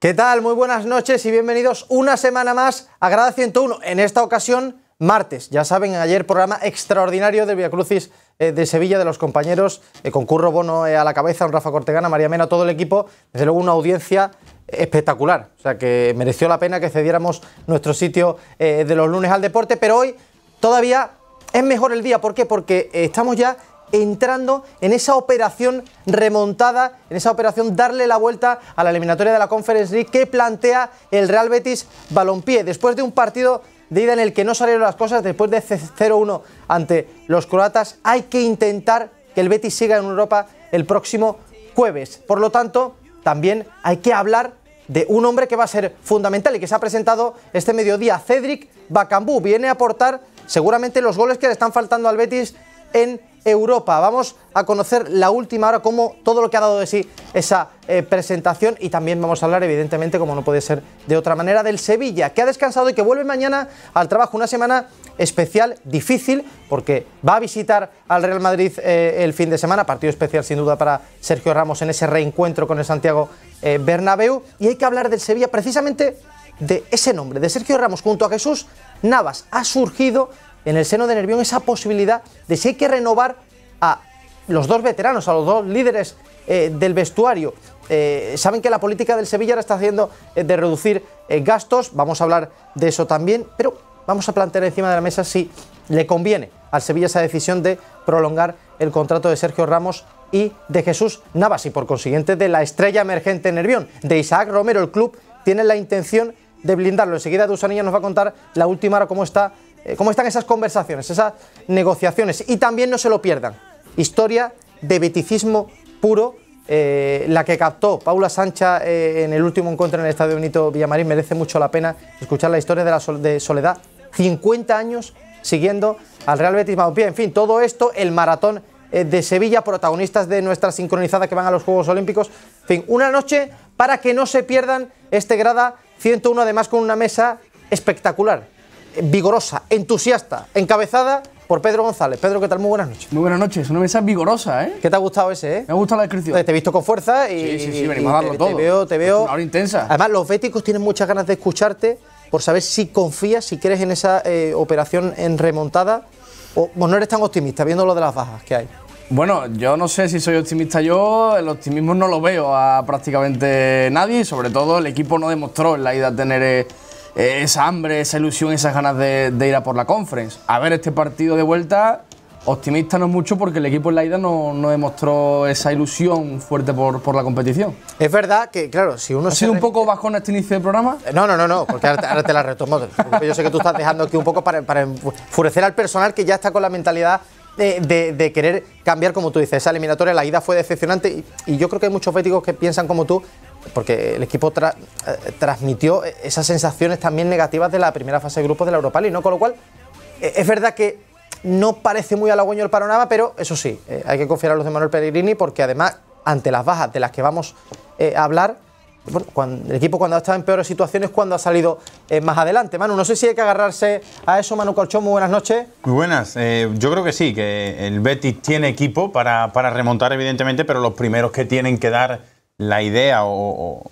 ¿Qué tal? Muy buenas noches y bienvenidos una semana más a Grada 101. En esta ocasión, martes. Ya saben, ayer programa extraordinario de Via Crucis eh, de Sevilla, de los compañeros, eh, con Curro Bono eh, a la cabeza, un Rafa Cortegana, María Mena, todo el equipo. Desde luego, una audiencia espectacular. O sea, que mereció la pena que cediéramos nuestro sitio de los lunes al deporte, pero hoy todavía es mejor el día. ¿Por qué? Porque estamos ya entrando en esa operación remontada, en esa operación darle la vuelta a la eliminatoria de la Conference League que plantea el Real Betis Balompié. Después de un partido de ida en el que no salieron las cosas, después de 0-1 ante los croatas, hay que intentar que el Betis siga en Europa el próximo jueves. Por lo tanto, también hay que hablar de un hombre que va a ser fundamental y que se ha presentado este mediodía, Cedric Bacambú. Viene a aportar seguramente los goles que le están faltando al Betis en Europa. Vamos a conocer la última hora, como todo lo que ha dado de sí esa eh, presentación y también vamos a hablar, evidentemente, como no puede ser de otra manera, del Sevilla, que ha descansado y que vuelve mañana al trabajo. Una semana especial, difícil, porque va a visitar al Real Madrid eh, el fin de semana, partido especial sin duda para Sergio Ramos en ese reencuentro con el Santiago eh, Bernabéu. Y hay que hablar del Sevilla precisamente de ese nombre, de Sergio Ramos junto a Jesús Navas. Ha surgido en el seno de Nervión esa posibilidad de si hay que renovar a los dos veteranos, a los dos líderes eh, del vestuario. Eh, saben que la política del Sevilla ahora está haciendo eh, de reducir gastos, vamos a hablar de eso también, pero vamos a plantear encima de la mesa si le conviene al Sevilla esa decisión de prolongar el contrato de Sergio Ramos y de Jesús Navas y por consiguiente de la estrella emergente Nervión, de Isaac Romero. El club tiene la intención de blindarlo. Enseguida Dusanilla nos va a contar la última hora cómo está eh, cómo están esas conversaciones, esas negociaciones. Y también no se lo pierdan. Historia de beticismo puro, eh, la que captó Paula Sancha eh, en el último encuentro en el Estadio Benito Villamarín. Merece mucho la pena escuchar la historia de, la Soledad. 50 años siguiendo al Real Betis Balompié. En fin, todo esto, el maratón de Sevilla, protagonistas de nuestra sincronizada que van a los Juegos Olímpicos. En fin, una noche para que no se pierdan este grada 101, además con una mesa espectacular vigorosa, entusiasta, encabezada por Pedro González. Pedro, ¿qué tal? Muy buenas noches. Muy buenas noches. Una mesa vigorosa, ¿eh? ¿Qué te ha gustado ese, eh? Me ha gustado la descripción. Te he visto con fuerza y. venimos a darlo te, todo. Te veo, te veo. Una intensa. Además, los béticos tienen muchas ganas de escucharte por saber si confías, si crees en esa eh, operación en remontada o, no eres tan optimista viendo lo de las bajas que hay. Bueno, yo no sé si soy optimista yo, el optimismo no lo veo a prácticamente nadie, sobre todo el equipo no demostró en la ida tener eh, esa hambre, esa ilusión, esas ganas de, ir a por la conference. A ver, este partido de vuelta, optimista no mucho porque el equipo en la ida no, demostró esa ilusión fuerte por, la competición. Es verdad que, claro, si uno... ¿Ha sido un poco bajón este inicio del programa? Eh, no, no, no, no, porque ahora, te la retomo. Yo sé que tú estás dejando aquí un poco para, enfurecer al personal que ya está con la mentalidad de, querer cambiar, como tú dices, esa eliminatoria, la ida fue decepcionante y, yo creo que hay muchos féticos que piensan como tú, porque el equipo eh, transmitió e-, esas sensaciones también negativas de la primera fase de grupos de la Europa League, ¿no? Con lo cual, e-, es verdad que no parece muy halagüeño el panorama, pero eso sí, eh, hay que confiar a los de Manuel Pellegrini porque además, ante las bajas de las que vamos eh, a hablar, el equipo cuando ha estado en peores situaciones cuando ha salido más adelante. Manu, no sé si hay que agarrarse a eso, Manu Colchón, muy buenas noches. Muy buenas, yo creo que sí, que el Betis tiene equipo para, para remontar evidentemente, pero los primeros que tienen que dar la idea o,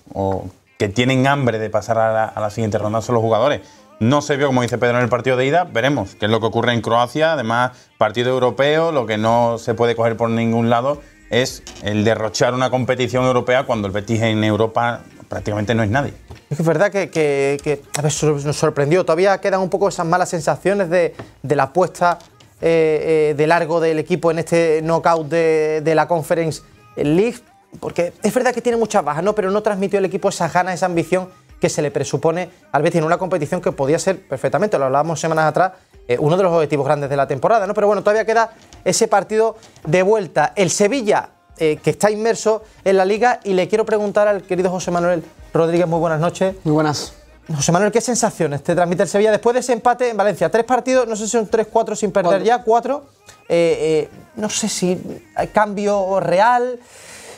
que tienen hambre de pasar a la, siguiente ronda son los jugadores. No se vio, como dice Pedro, en el partido de ida. Veremos qué es lo que ocurre en Croacia. Además, partido europeo, lo que no se puede coger por ningún lado es el derrochar una competición europea cuando el Betis en Europa prácticamente no es nadie. Es verdad que, a ver, nos sorprendió. Todavía quedan un poco esas malas sensaciones de, la apuesta eh, eh, de largo del equipo en este knockout de, de la Conference League porque es verdad que tiene muchas bajas, ¿no? Pero no transmitió el equipo esa gana, esa ambición que se le presupone al Betis en una competición que podía ser perfectamente, lo hablábamos semanas atrás, eh, uno de los objetivos grandes de la temporada, ¿no? Pero bueno, todavía queda ese partido de vuelta. El Sevilla, eh, que está inmerso en la liga, y le quiero preguntar al querido José Manuel Rodríguez, muy buenas noches. Muy buenas. José Manuel, ¿qué sensaciones te transmite el Sevilla después de ese empate en Valencia? Tres partidos, no sé si son tres, cuatro sin perder ya, cuatro. Eh, no sé si hay cambio real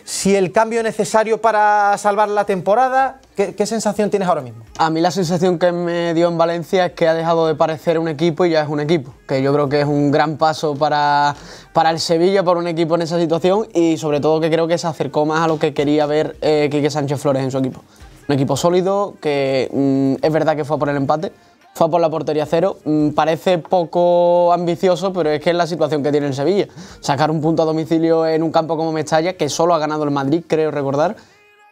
si el cambio es necesario para salvar la temporada. ¿Qué, sensación tienes ahora mismo? A mí la sensación que me dio en Valencia es que ha dejado de parecer un equipo y ya es un equipo, que yo creo que es un gran paso para, el Sevilla, por un equipo en esa situación y sobre todo que creo que se acercó más a lo que quería ver eh, Quique Sánchez Flores en su equipo. Un equipo sólido, que mm, es verdad que fue por el empate, fue por la portería cero. Mm, parece poco ambicioso, pero es que es la situación que tiene el Sevilla. Sacar un punto a domicilio en un campo como Mestalla, que solo ha ganado el Madrid, creo recordar,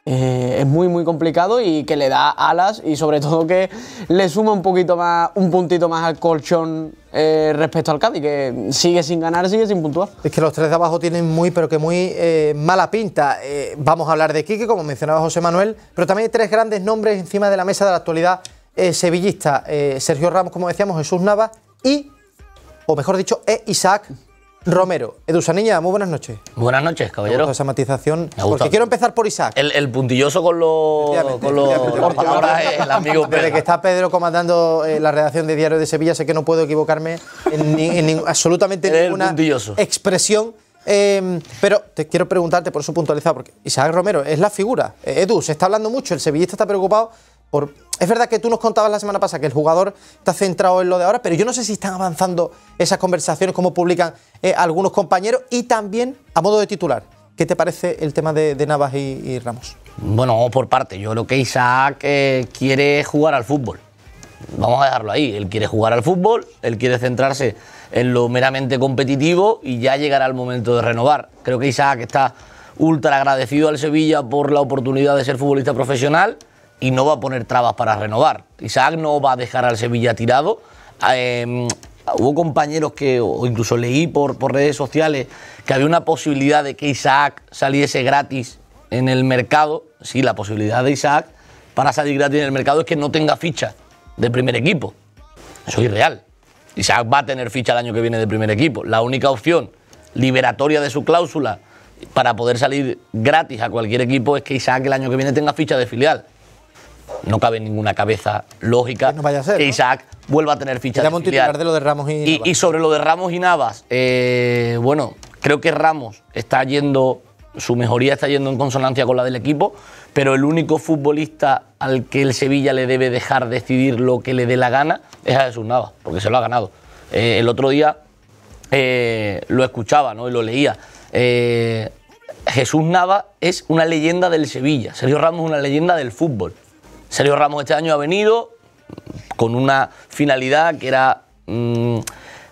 eh, es muy muy complicado y que le da alas y sobre todo que le suma un poquito más, un puntito más al colchón eh, respecto al Cádiz, que sigue sin ganar, sigue sin puntuar. Es que los tres de abajo tienen muy, pero que muy eh, mala pinta. vamos a hablar de Quique, como mencionaba José Manuel, pero también hay tres grandes nombres encima de la mesa de la actualidad eh, sevillista eh, Sergio Ramos, como decíamos, Jesús Nava y, o mejor dicho, e Isaac Romero. Edu Saniña, muy buenas noches. Buenas noches, caballero. esa matización. porque quiero empezar por Isaac. El, puntilloso con los. Con el amigo Desde que está Pedro comandando eh, la redacción de Diario de Sevilla, sé que no puedo equivocarme en, absolutamente ninguna expresión. pero te quiero preguntarte, por su puntualizado, porque Isaac Romero es la figura. Edu, se está hablando mucho, el sevillista está preocupado es verdad que tú nos contabas la semana pasada que el jugador está centrado en lo de ahora, pero yo no sé si están avanzando esas conversaciones como publican eh, algunos compañeros y también a modo de titular. ¿Qué te parece el tema de, Navas y, Ramos? Bueno, por parte, yo creo que Isaac eh, quiere jugar al fútbol. Vamos a dejarlo ahí. Él quiere jugar al fútbol, él quiere centrarse en lo meramente competitivo y ya llegará el momento de renovar. Creo que Isaac está ultra agradecido al Sevilla por la oportunidad de ser futbolista profesional y no va a poner trabas para renovar. Isaac no va a dejar al Sevilla tirado. Em, hubo compañeros que, o incluso leí por, por redes sociales, que había una posibilidad de que Isaac saliese gratis en el mercado. Sí, la posibilidad de Isaac para salir gratis en el mercado es que no tenga ficha de primer equipo. Eso es irreal. Isaac va a tener ficha el año que viene de primer equipo. La única opción liberatoria de su cláusula para poder salir gratis a cualquier equipo es que Isaac el año que viene tenga ficha de filial no cabe ninguna cabeza lógica que no vaya a Isaac vuelva a tener ficha de, titular de de Ramos y, sobre lo de Ramos y Navas, eh, bueno, creo que Ramos está yendo, su mejoría está yendo en consonancia con la del equipo, pero el único futbolista al que el Sevilla le debe dejar decidir lo que le dé la gana es a Jesús Navas, porque se lo ha ganado. Eh, el otro día eh, lo escuchaba ¿no? y lo leía. Jesús Navas es una leyenda del Sevilla, Sergio Ramos es una leyenda del fútbol. Sergio Ramos este año ha venido con una finalidad que era mm,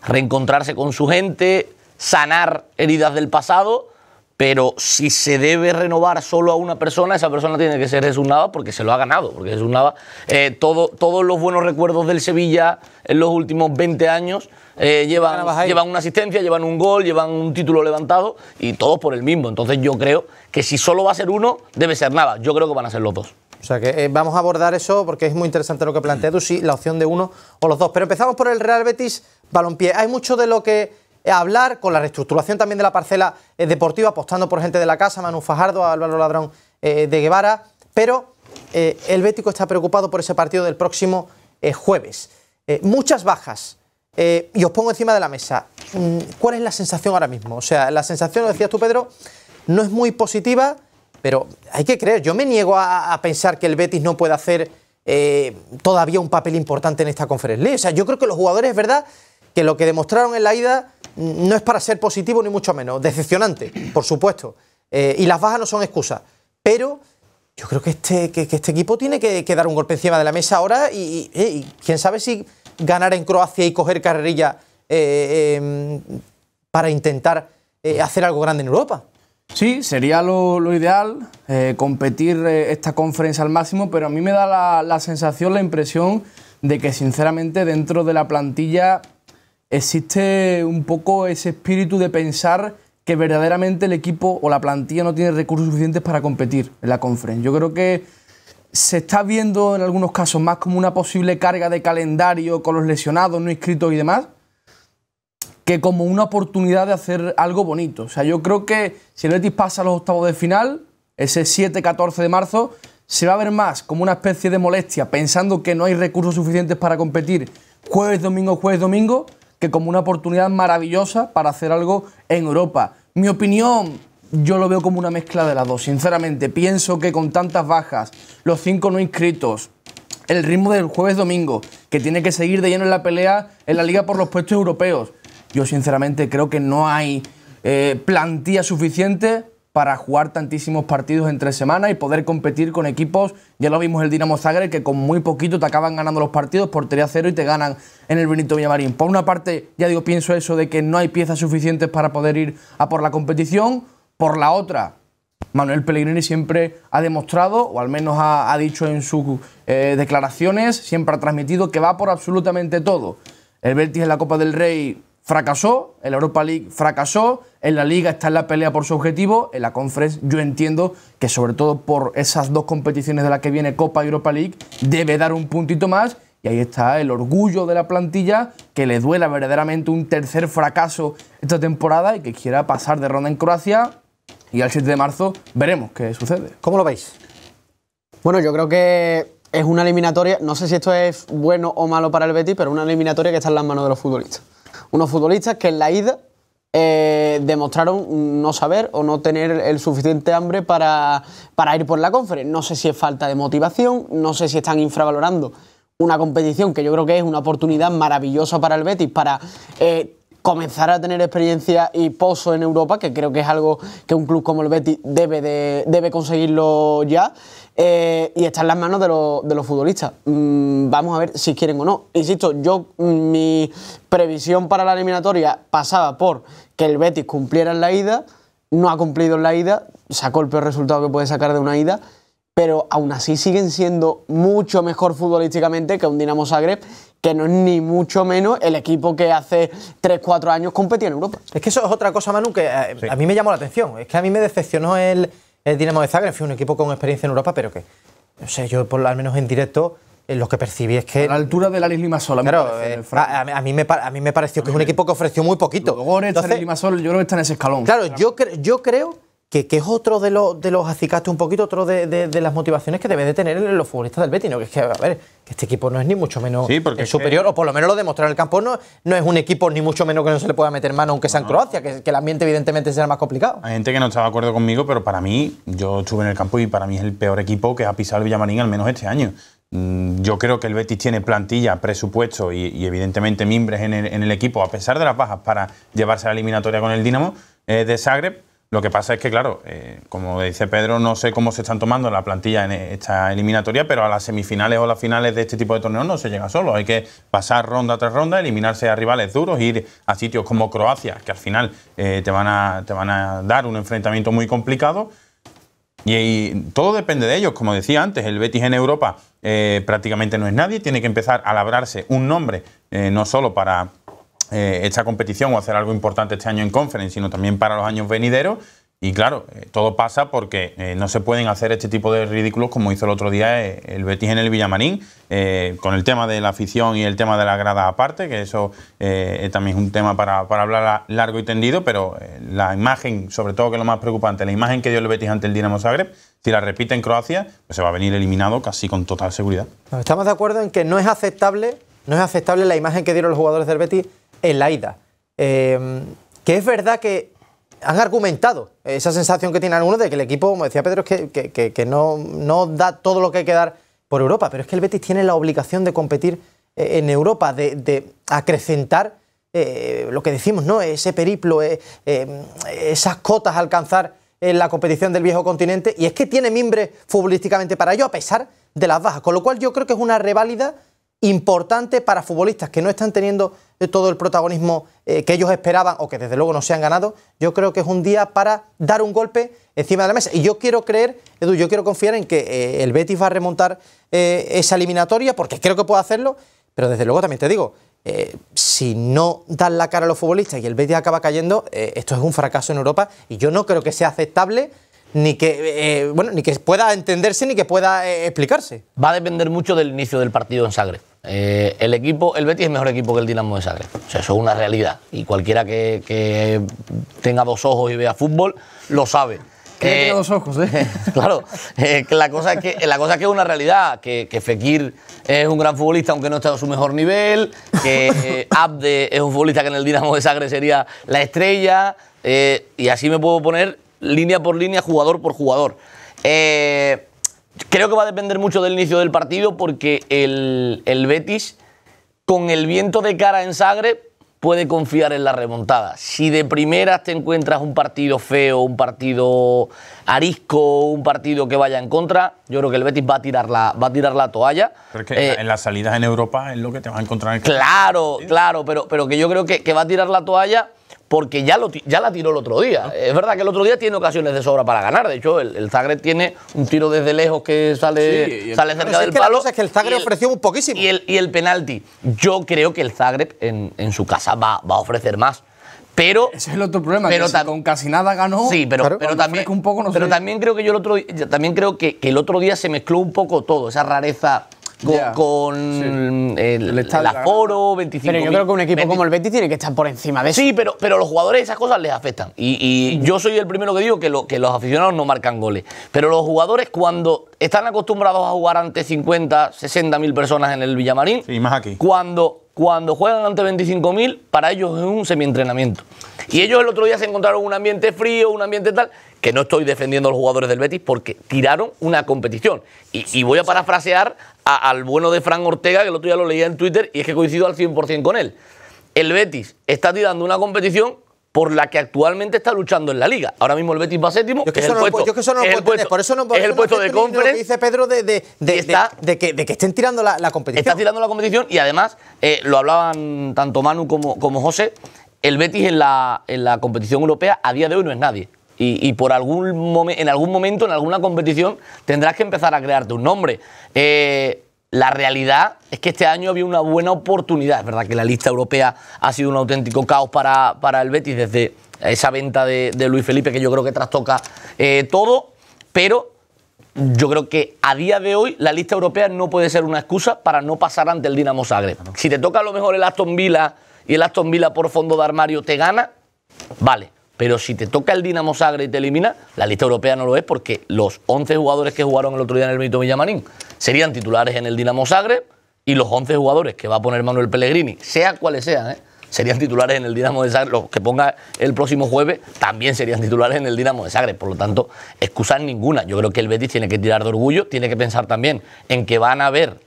reencontrarse con su gente, sanar heridas del pasado, pero si se debe renovar solo a una persona, esa persona tiene que ser Jesús Nava porque se lo ha ganado, porque Jesús Nava, eh, todo, todos los buenos recuerdos del Sevilla en los últimos 20 años eh, llevan, llevan una asistencia, llevan un gol, llevan un título levantado y todos por el mismo. Entonces yo creo que si solo va a ser uno, debe ser nada Yo creo que van a ser los dos. O sea que eh, vamos a abordar eso porque es muy interesante lo que plantea tú, sí, la opción de uno o los dos. Pero empezamos por el Real Betis Balompié. Hay mucho de lo que hablar con la reestructuración también de la parcela eh, deportiva, apostando por gente de la casa, Manu Fajardo, Álvaro Ladrón eh, de Guevara. Pero el Bético está preocupado por ese partido del próximo jueves. muchas bajas. y os pongo encima de la mesa, mm, ¿cuál es la sensación ahora mismo? O sea, la sensación, lo decías tú, Pedro, no es muy positiva pero hay que creer, yo me niego a, pensar que el Betis no puede hacer eh, todavía un papel importante en esta conferencia. O sea, yo creo que los jugadores, es verdad, que lo que demostraron en la ida no es para ser positivo ni mucho menos, decepcionante, por supuesto. Eh, y las bajas no son excusas, pero yo creo que este, este equipo tiene que, dar un golpe encima de la mesa ahora y, eh, quién sabe si ganar en Croacia y coger carrerilla em, para intentar hacer algo grande en Europa. Sí, sería lo, ideal, eh, competir eh, esta conferencia al máximo, pero a mí me da la, sensación, la impresión de que sinceramente dentro de la plantilla existe un poco ese espíritu de pensar que verdaderamente el equipo o la plantilla no tiene recursos suficientes para competir en la conferencia. Yo creo que se está viendo en algunos casos más como una posible carga de calendario con los lesionados no inscritos y demás, que como una oportunidad de hacer algo bonito. O sea, yo creo que si el Betis pasa a los octavos de final, ese 7-14 de marzo, se va a ver más como una especie de molestia, pensando que no hay recursos suficientes para competir jueves, domingo, jueves, domingo, que como una oportunidad maravillosa para hacer algo en Europa. Mi opinión, yo lo veo como una mezcla de las dos. Sinceramente, pienso que con tantas bajas, los cinco no inscritos, el ritmo del jueves domingo, que tiene que seguir de lleno en la pelea en la liga por los puestos europeos, yo sinceramente creo que no hay eh, plantilla suficiente para jugar tantísimos partidos entre semanas y poder competir con equipos, ya lo vimos el Dinamo Zagreb, que con muy poquito te acaban ganando los partidos, 3-0 y te ganan en el Benito Villamarín. Por una parte, ya digo, pienso eso de que no hay piezas suficientes para poder ir a por la competición, por la otra, Manuel Pellegrini siempre ha demostrado, o al menos ha, dicho en sus eh, declaraciones, siempre ha transmitido que va por absolutamente todo. El Betis en la Copa del Rey fracasó, el la Europa League fracasó, en la Liga está en la pelea por su objetivo, en la Conference yo entiendo que sobre todo por esas dos competiciones de las que viene Copa y Europa League debe dar un puntito más y ahí está el orgullo de la plantilla que le duela verdaderamente un tercer fracaso esta temporada y que quiera pasar de ronda en Croacia y al 7 de marzo veremos qué sucede. ¿Cómo lo veis? Bueno, yo creo que es una eliminatoria, no sé si esto es bueno o malo para el Betis, pero una eliminatoria que está en las manos de los futbolistas. Unos futbolistas que en la ida eh, demostraron no saber o no tener el suficiente hambre para, para ir por la conferencia. No sé si es falta de motivación, no sé si están infravalorando una competición que yo creo que es una oportunidad maravillosa para el Betis para eh, comenzar a tener experiencia y pozo en Europa, que creo que es algo que un club como el Betis debe, debe conseguirlo ya, eh, y está en las manos de, los futbolistas. Mm, vamos a ver si quieren o no. Insisto, yo mm, mi previsión para la eliminatoria pasaba por que el Betis cumpliera en la ida, no ha cumplido en la ida, sacó el peor resultado que puede sacar de una ida pero aún así siguen siendo mucho mejor futbolísticamente que un Dinamo Zagreb, que no es ni mucho menos el equipo que hace 3-4 años competía en Europa. Es que eso es otra cosa, Manu, que eh, a, mí me llamó la atención. Es que a mí me decepcionó el, Dinamo de Zagreb, fue un equipo con experiencia en Europa, pero que, no sé, yo por al menos en directo eh, lo que percibí es que. A la altura de la Limassol, a mí me a, mí me, pareció que es un equipo que ofreció muy poquito. Aris Limassol yo creo que está en ese escalón. Claro, yo, yo creo que, es otro de los, de los acicastes, un poquito otro de, las motivaciones que deben de tener los futbolistas del Betis, ¿no? que es que, a ver, que este equipo no es ni mucho menos superior, o por lo menos lo demostró en el campo, no, no es un equipo ni mucho menos que no se le pueda meter mano, aunque sea en Croacia, que, el ambiente evidentemente será más complicado. Hay gente que no estaba de acuerdo conmigo, pero para mí, yo estuve en el campo y para mí es el peor equipo que ha pisado el Villamarín al menos este año. Mm, yo creo que el Betis tiene plantilla, presupuesto y, evidentemente mimbres en el, equipo, a pesar de las bajas, para llevarse a la eliminatoria con el Dinamo eh, de Zagreb lo que pasa es que, claro, eh, como dice Pedro, no sé cómo se están tomando la plantilla en esta eliminatoria, pero a las semifinales o las finales de este tipo de torneos no se llega solo. Hay que pasar ronda tras ronda, eliminarse a rivales duros, ir a sitios como Croacia, que al final eh, te, van a, te van a dar un enfrentamiento muy complicado. Y, todo depende de ellos, como decía antes, el Betis en Europa eh, prácticamente no es nadie, tiene que empezar a labrarse un nombre, no solo para eh, esta competición o hacer algo importante este año en conference, sino también para los años venideros. Y claro, eh, todo pasa porque eh, no se pueden hacer este tipo de ridículos como hizo el otro día el Betis en el Villamarín, con el tema de la afición y el tema de la grada aparte, que eso también es un tema para, para hablar largo y tendido, pero la imagen, sobre todo que es lo más preocupante, la imagen que dio el Betis ante el Dinamo Zagreb, si la repite en Croacia, pues se va a venir eliminado casi con total seguridad. Estamos de acuerdo en que no es aceptable, no es aceptable la imagen que dieron los jugadores del Betis en la ida. Eh, que es verdad que han argumentado esa sensación que tiene algunos de que el equipo, como decía Pedro, es que, no, no, da todo lo que hay que dar por Europa, pero es que el Betis tiene la obligación de competir eh, en Europa, de, acrecentar eh, lo que decimos, ¿no? Ese periplo, em, esas cotas alcanzar en la competición del viejo continente, y es que tiene mimbre futbolísticamente para ello, a pesar de las bajas, con lo cual yo creo que es una reválida importante para futbolistas que no están teniendo eh, todo el protagonismo eh, que ellos esperaban o que desde luego no se han ganado, yo creo que es un día para dar un golpe encima de la mesa. Y yo quiero creer, Edu, yo quiero confiar en que eh, el Betis va a remontar esa eliminatoria, porque creo que puede hacerlo, pero desde luego también te digo, si no dan la cara a los futbolistas y el Betis acaba cayendo, esto es un fracaso en Europa y yo no creo que sea aceptable ni que bueno ni que pueda entenderse ni que pueda explicarse. Va a depender mucho del inicio del partido en Sagre. Eh, el equipo, el Betis es mejor equipo que el Dinamo de Zagreb. O sea, eso es una realidad. Y cualquiera que, tenga dos ojos y vea fútbol lo sabe. Que eh, dos ojos, ¿eh? Claro, eh, la, cosa es que, la cosa es que es una realidad, que, Fekir es un gran futbolista aunque no está a su mejor nivel, que Abde es un futbolista que en el Dinamo de Zagreb sería la estrella, y así me puedo poner línea por línea, jugador por jugador. Eh, Creo que va a depender mucho del inicio del partido porque el, Betis, con el viento de cara en sangre, puede confiar en la remontada. Si de primeras te encuentras un partido feo, un partido arisco, un partido que vaya en contra, yo creo que el Betis va a tirar la, va a tirar la toalla. Pero que en las eh, salidas en Europa es lo que te vas a encontrar. En claro, claro, pero, pero que yo creo que, que va a tirar la toalla porque ya, ya la tiró el otro día. Ah. Es verdad que el otro día tiene ocasiones de sobra para ganar. De hecho, el, Zagreb tiene un tiro desde lejos que sale, sale cerca del palo. es que el Zagreb ofreció un poquísimo. Y el, penalti. Yo creo que el Zagreb en, su casa va, a ofrecer más. Pero. Ese es el otro problema. que con casi nada ganó. Sí, pero, pero también. Un poco, pero también creo que yo el otro también creo que, que, el otro día se mezcló un poco todo. Esa rareza con, el, aforo, 25 Pero yo creo que un equipo como el Betis tiene que estar por encima de eso. Sí, pero, pero los jugadores esas cosas les afectan. Y, mm. yo soy el primero que digo que, los aficionados no marcan goles. Pero los jugadores cuando están acostumbrados a jugar ante 50, 60 mil personas en el Villamarín, sí, más aquí. cuando cuando juegan ante 25.000, para ellos es un semientrenamiento. Y ellos el otro día se encontraron un ambiente frío, un ambiente tal, que no estoy defendiendo a los jugadores del Betis porque tiraron una competición. Y, voy a parafrasear al bueno de Fran Ortega, que el otro día lo leía en Twitter, y es que coincido al 100% con él. El Betis está tirando una competición por la que actualmente está luchando en la liga. Ahora mismo el Betis va séptimo. Yo que, el puesto, yo no Por eso no Es el puesto de dice Pedro de, que, estén tirando la, competición. Está tirando la competición y además, eh, lo hablaban tanto Manu como, José, el Betis en la, en la competición europea a día de hoy no es nadie. Y, por algún en algún momento, en alguna competición, tendrás que empezar a crearte un nombre. Eh, la realidad es que este año había una buena oportunidad. Es verdad que la lista europea ha sido un auténtico caos para, el Betis desde esa venta de, Luis Felipe, que yo creo que trastoca eh, todo. Pero yo creo que a día de hoy la lista europea no puede ser una excusa para no pasar ante el Dinamo Zagreb. Si te toca a lo mejor el Aston Villa y el Aston Villa por fondo de armario te gana, vale. Pero si te toca el Dinamo Zagreb y te elimina, la lista europea no lo es porque los 11 jugadores que jugaron el otro día en el Benito Villamanín serían titulares en el Dinamo Zagreb y los 11 jugadores que va a poner Manuel Pellegrini, sea cuales sean, ¿eh? serían titulares en el Dinamo de Zagreb. Los que ponga el próximo jueves también serían titulares en el Dinamo de Zagreb. Por lo tanto, excusas ninguna. Yo creo que el Betis tiene que tirar de orgullo, tiene que pensar también en que van a haber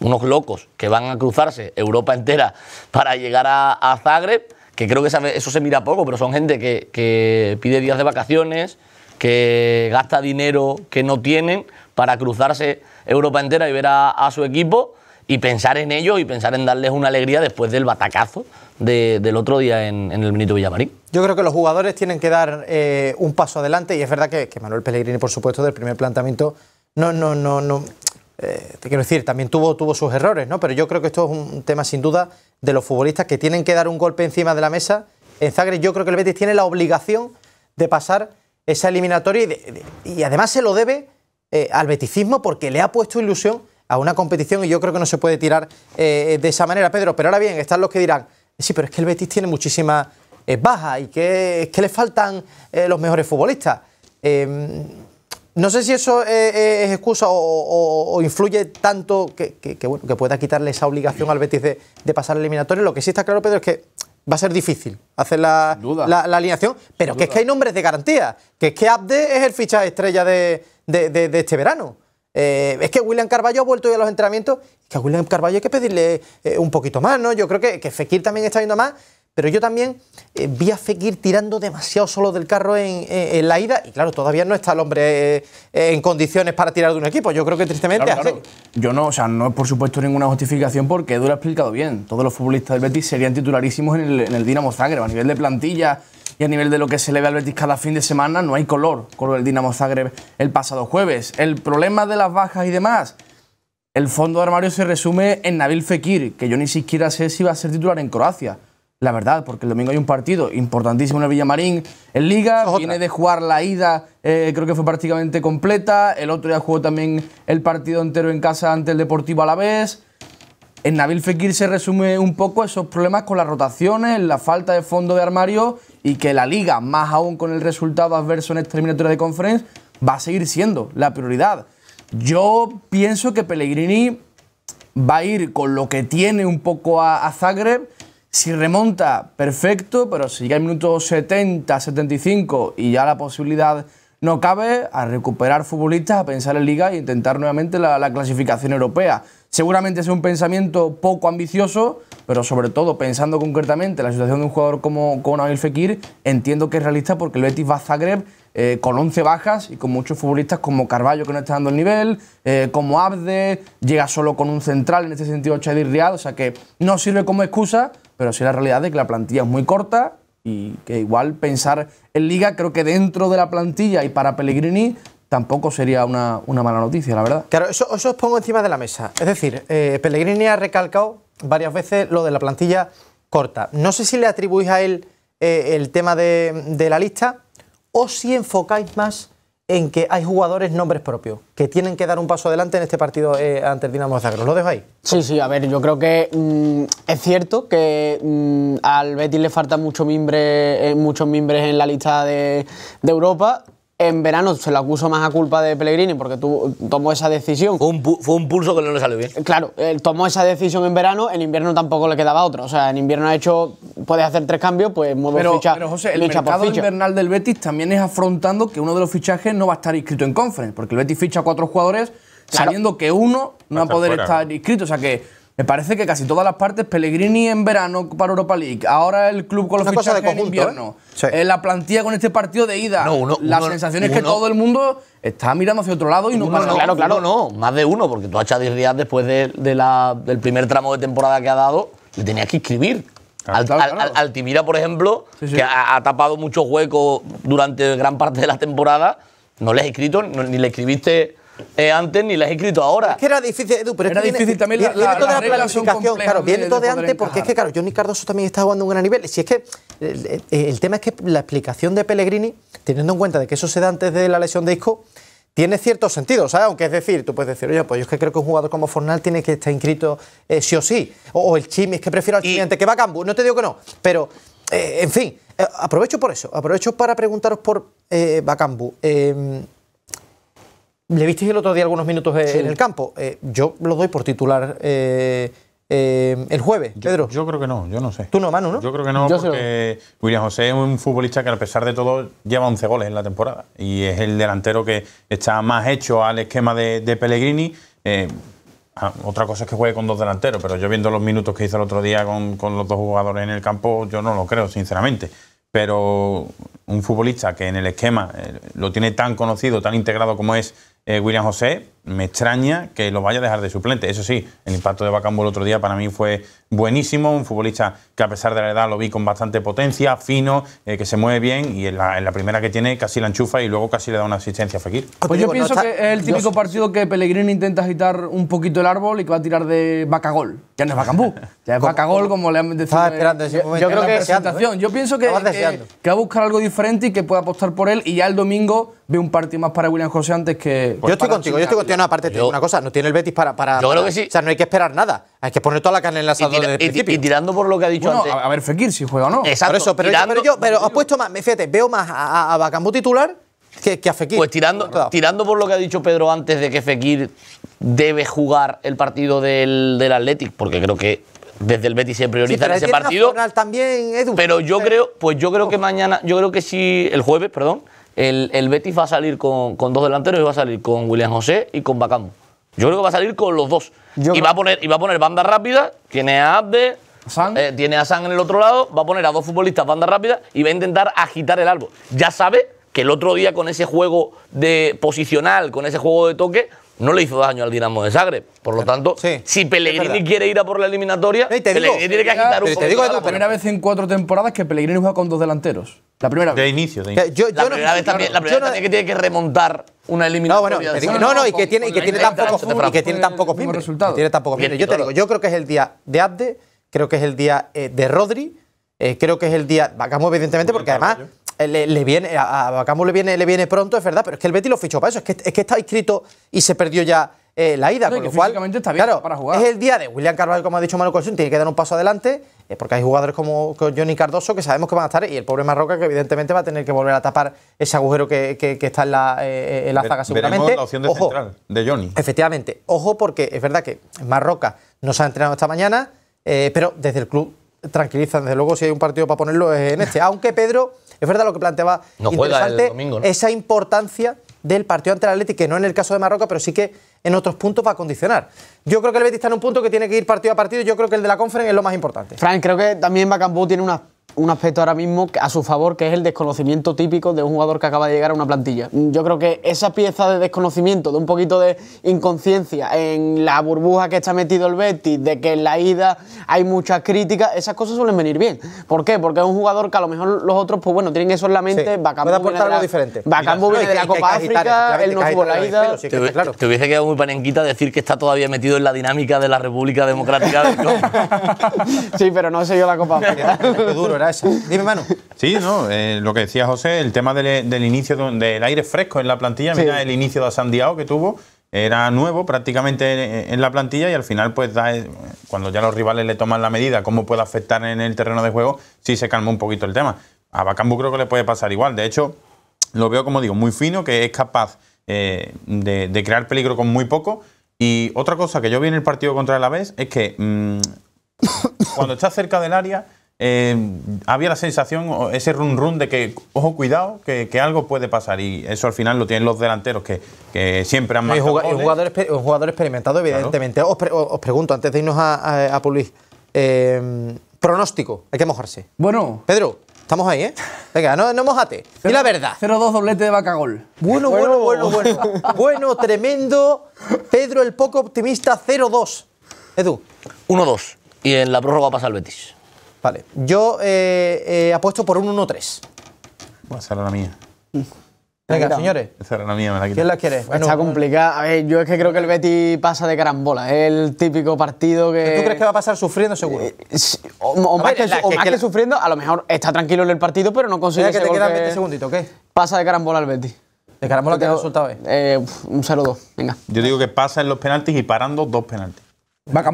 unos locos que van a cruzarse Europa entera para llegar a Zagreb que creo que eso se mira poco, pero son gente que, pide días de vacaciones, que gasta dinero que no tienen para cruzarse Europa entera y ver a, su equipo y pensar en ello... y pensar en darles una alegría después del batacazo del otro día en, el Benito Villamarín. Yo creo que los jugadores tienen que dar eh, un paso adelante y es verdad que, Manuel Pellegrini, por supuesto, del primer planteamiento, no, no, no, no. Eh, te quiero decir, también tuvo, tuvo sus errores, ¿no? Pero yo creo que esto es un tema sin duda de los futbolistas que tienen que dar un golpe encima de la mesa. En Zagreb yo creo que el Betis tiene la obligación de pasar esa eliminatoria y, además se lo debe eh, al beticismo porque le ha puesto ilusión a una competición y yo creo que no se puede tirar eh, de esa manera, Pedro. Pero ahora bien, están los que dirán, sí, pero es que el Betis tiene muchísimas eh, bajas y que le faltan los mejores futbolistas. No sé si eso eh, eh, es excusa o, influye tanto que, pueda quitarle esa obligación al Betis de, pasar el eliminatorio. Lo que sí está claro, Pedro, es que va a ser difícil hacer la, la, alineación, pero que es que hay nombres de garantía, que es que Abde es el ficha estrella de, este verano. Eh, es que William Carballo ha vuelto ya a los entrenamientos, es que a William Carballo hay que pedirle un poquito más, ¿no? Yo creo que, que Fekir también está yendo más. Pero yo también eh, vi a Fekir tirando demasiado solo del carro eh, en, la ida. Y claro, todavía no está el hombre eh, en condiciones para tirar de un equipo. Yo creo que tristemente. Yo no, o sea, no es por supuesto ninguna justificación porque Edu ha explicado bien. Todos los futbolistas del Betis serían titularísimos en el, Dinamo Zagreb. A nivel de plantilla y a nivel de lo que se le ve al Betis cada fin de semana, no hay color con del Dinamo Zagreb el pasado jueves. El problema de las bajas y demás. El fondo de armario se resume en Nabil Fekir, que yo ni siquiera sé si va a ser titular en Croacia la verdad, porque el domingo hay un partido importantísimo en el Villamarín, en Liga, viene de jugar la ida, eh, creo que fue prácticamente completa, el otro día jugó también el partido entero en casa ante el Deportivo Alavés. En Nabil Fekir se resume un poco esos problemas con las rotaciones, la falta de fondo de armario y que la Liga, más aún con el resultado adverso en esta eliminatoria de conference, va a seguir siendo la prioridad. Yo pienso que Pellegrini va a ir con lo que tiene un poco a Zagreb, si remonta, perfecto, pero si llega el minuto 70, 75 y ya la posibilidad no cabe, a recuperar futbolistas, a pensar en liga y intentar nuevamente la, clasificación europea. Seguramente es un pensamiento poco ambicioso, pero sobre todo pensando concretamente la situación de un jugador como, como Nabil Fekir, entiendo que es realista porque el Betis va a Zagreb eh, con 11 bajas y con muchos futbolistas como Carballo que no está dando el nivel, eh, como Abde, llega solo con un central, en este sentido Chadir Rial, o sea que no sirve como excusa, pero sí la realidad de que la plantilla es muy corta y que igual pensar en liga creo que dentro de la plantilla y para Pellegrini tampoco sería una, mala noticia, la verdad. Claro, eso, os pongo encima de la mesa. Es decir, eh, Pellegrini ha recalcado varias veces lo de la plantilla corta. No sé si le atribuís a él el tema de, de la lista, o si enfocáis más en que hay jugadores nombres propios que tienen que dar un paso adelante en este partido eh, ante Dinamo Zagreb. ¿Lo dejo ahí? Sí, sí, a ver, yo creo que mm, es cierto que mm, al Betis le faltan mucho mimbre, eh, muchos mimbres en la lista de Europa en verano se lo acuso más a culpa de Pellegrini porque tú tomó esa decisión. Fue un, pulso que no le salió bien. Claro, él tomó esa decisión en verano, en invierno tampoco le quedaba otra. O sea, en invierno ha hecho, puedes hacer tres cambios, pues mueve el ficha. Pero José, el mercado invernal del Betis también es afrontando que uno de los fichajes no va a estar inscrito en conference, porque el Betis ficha a cuatro jugadores sabiendo que uno no va a poder estar inscrito. O sea que me parece que casi todas las partes, Pellegrini en verano para Europa League, ahora el club con los fichajes de en ¿eh? eh, la plantilla con este partido de ida. la sensación es que todo el mundo está mirando hacia otro lado y no pasa nada. Claro, claro, no, más de uno, porque tú a días después de, del primer tramo de temporada que ha dado, le tenías que escribir. Ah, Altimira, por ejemplo, que ha tapado muchos huecos durante gran parte de la temporada, no le has escrito, ni le escribiste eh, antes ni las he escrito ahora. que era difícil, Edu, pero difícil también la, claro, viene todo de, antes porque es que, claro, Johnny Cardoso también está jugando un gran nivel. Si es que eh, eh, el, tema es que la explicación de Pellegrini, teniendo en cuenta de que eso se da antes de la lesión de Isco, tiene cierto sentido, ¿sabes? Aunque es decir, tú puedes decir, oye, pues yo es que creo que un jugador como Fornal tiene que estar inscrito sí o sí. O, el Chimi, es que prefiero al siguiente que va No te digo que no, pero, en fin, aprovecho por eso. Aprovecho para preguntaros por Bacambu. Em, le visteis el otro día algunos minutos eh, en el campo. Eh, yo lo doy por titular eh, el jueves, Pedro. Yo, creo que no, yo no sé. Tú no, Manu, ¿no? Yo creo que no, porque William José es un futbolista que a pesar de todo lleva 11 goles en la temporada y es el delantero que está más hecho al esquema de, Pellegrini. Ah, otra cosa es que juegue con dos delanteros, pero yo viendo los minutos que hizo el otro día con los dos jugadores en el campo, yo no lo creo, sinceramente pero un futbolista que en el esquema lo tiene tan conocido, tan integrado como es eh, William José, me extraña que lo vaya a dejar de suplente. Eso sí, el impacto de Bacambo el otro día para mí fue buenísimo. Un futbolista que a pesar de la edad lo vi con bastante potencia, fino, eh, que se mueve bien y en la, primera que tiene casi la enchufa y luego casi le da una asistencia a Fekir. Pues yo pienso que es el típico partido que Pellegrini intenta agitar un poquito el árbol y que va a tirar de Bacagol. Ya no es Bacambú, ya Bacagol como le han dicho Yo, creo que Yo pienso que, va a buscar algo diferente y que pueda apostar por él y ya el domingo ve un partido más para William José antes que... yo estoy contigo, yo estoy contigo no, aparte, de una cosa, no tiene el Betis para, para. O sea, no hay que esperar nada. Hay que poner toda la carne en la asador desde el principio. Y tirando por lo que ha dicho antes. A ver, Fekir si juega o no. Exacto. pero, yo, pero, has puesto más. Fíjate, veo más a, a, titular que, a Fekir. Pues tirando, tirando por lo que ha dicho Pedro antes de que Fekir debe jugar el partido del, del Athletic, porque creo que desde el Betis se prioriza en ese partido. También, pero yo creo, pues yo creo que mañana, yo creo que si el jueves, perdón, el, el Betis va a salir con, dos delanteros y va a salir con William José y con Bacamo. Yo creo que va a salir con los dos. y, va a poner, y va a poner banda rápida, tiene a Abde, eh, tiene a San en el otro lado, va a poner a dos futbolistas banda rápida y va a intentar agitar el árbol. Ya sabe que el otro día con ese juego de posicional, con ese juego de toque, no le hizo daño al Dinamo de Zagreb. Por lo tanto, si Pellegrini quiere ir a por la eliminatoria, tiene que agitar un poco. la primera vez en cuatro temporadas que Pellegrini juega con dos delanteros. La primera vez. De inicio, de inicio. Yo, yo la primera vez también, la primera que tiene que remontar una eliminatoria. No, no, no, y que tiene, que tiene tan pocos mimbres. Y que tiene tan pocos Yo te digo, yo creo que es el día de Abde, creo que es el día eh, de Rodri, eh, creo que es el día... Bacamo, evidentemente, porque además le, viene, a, Bacambo le viene, le viene pronto, es verdad, pero es que el Betty lo fichó para eso, es que, es está inscrito y se perdió ya eh, la ida, lo cual claro, para jugar. es el día de William Carvalho, como ha dicho Manu Colson, tiene que dar un paso adelante, eh, porque hay jugadores como Johnny Cardoso que sabemos que van a estar, y el pobre Marroca que evidentemente va a tener que volver a tapar ese agujero que, está en la, eh, en la zaga seguramente. La de Johnny. Efectivamente, ojo porque es verdad que Marroca no se ha entrenado esta mañana, pero desde el club tranquilizan, desde luego si hay un partido para ponerlo en este, aunque Pedro es verdad lo que planteaba no interesante, domingo, esa importancia del partido ante el Atlético, que no en el caso de Marruecos, pero sí que en otros puntos va a condicionar. Yo creo que el Betis está en un punto que tiene que ir partido a partido, yo creo que el de la conferencia es lo más importante. Frank, creo que también Bacambú tiene una un aspecto ahora mismo a su favor que es el desconocimiento típico de un jugador que acaba de llegar a una plantilla. Mm, yo creo que esa pieza de desconocimiento, de un poquito de inconsciencia en la burbuja que está metido el Betis, de que en la ida hay muchas críticas, esas cosas suelen venir bien. ¿Por qué? Porque es un jugador que a lo mejor los otros, pues bueno, tienen eso en la mente. Sí, puede aportar algo diferente. Bacambo viene de la Copa África, él no tuvo la ida. Te, hubiese quedado muy panenquita decir que está todavía metido en la dinámica de la República Democrática del Congo. sí, pero no sé yo la Copa África. Dime, Manu. Sí, no, eh, lo que decía José, el tema del, inicio del aire fresco en la plantilla, mira el inicio de Santiago que tuvo, era nuevo prácticamente en la plantilla y al final pues da, eh, cuando ya los rivales le toman la medida cómo puede afectar en el terreno de juego, sí se calmó un poquito el tema. A Bacambu creo que le puede pasar igual, de hecho lo veo como digo, muy fino, que es capaz eh, de, crear peligro con muy poco y otra cosa que yo vi en el partido contra la vez es que mm, cuando está cerca del área Em, había la sensación, ese run run de que, ojo, cuidado, que, algo puede pasar. Y eso al final lo tienen los delanteros que, siempre han marcado. Es jugador, experimentado, evidentemente. Os, pregunto, antes de irnos a, a, em, pronóstico, hay que mojarse. Bueno. Pedro. Estamos ahí, ¿eh? Venga, no, mojate. y la verdad. 0-2 doblete de Bacagol. Bueno, bueno, bueno, bueno. Bueno, tremendo. Pedro el poco optimista, 0-2. Edu. 1-2. Y en la prórroga pasa el Betis. Vale, yo eh, eh, apuesto por un 1-3. Bueno, esa era la mía. Venga, señores. Esa la mía, me la quito. ¿Quién la quiere? Está complicada. A ver, yo es que creo que el Betty pasa de carambola. Es el típico partido que. ¿Tú crees que va a pasar sufriendo seguro? Eh, o, más, que, sufriendo, a lo mejor está tranquilo en el partido, pero no consigue. que te quedan 20 segunditos, ¿qué? Pasa de carambola el Betty. ¿De carambola qué resultado es? Eh, eh un 0-2. Venga. Yo digo que pasa en los penaltis y parando dos penaltis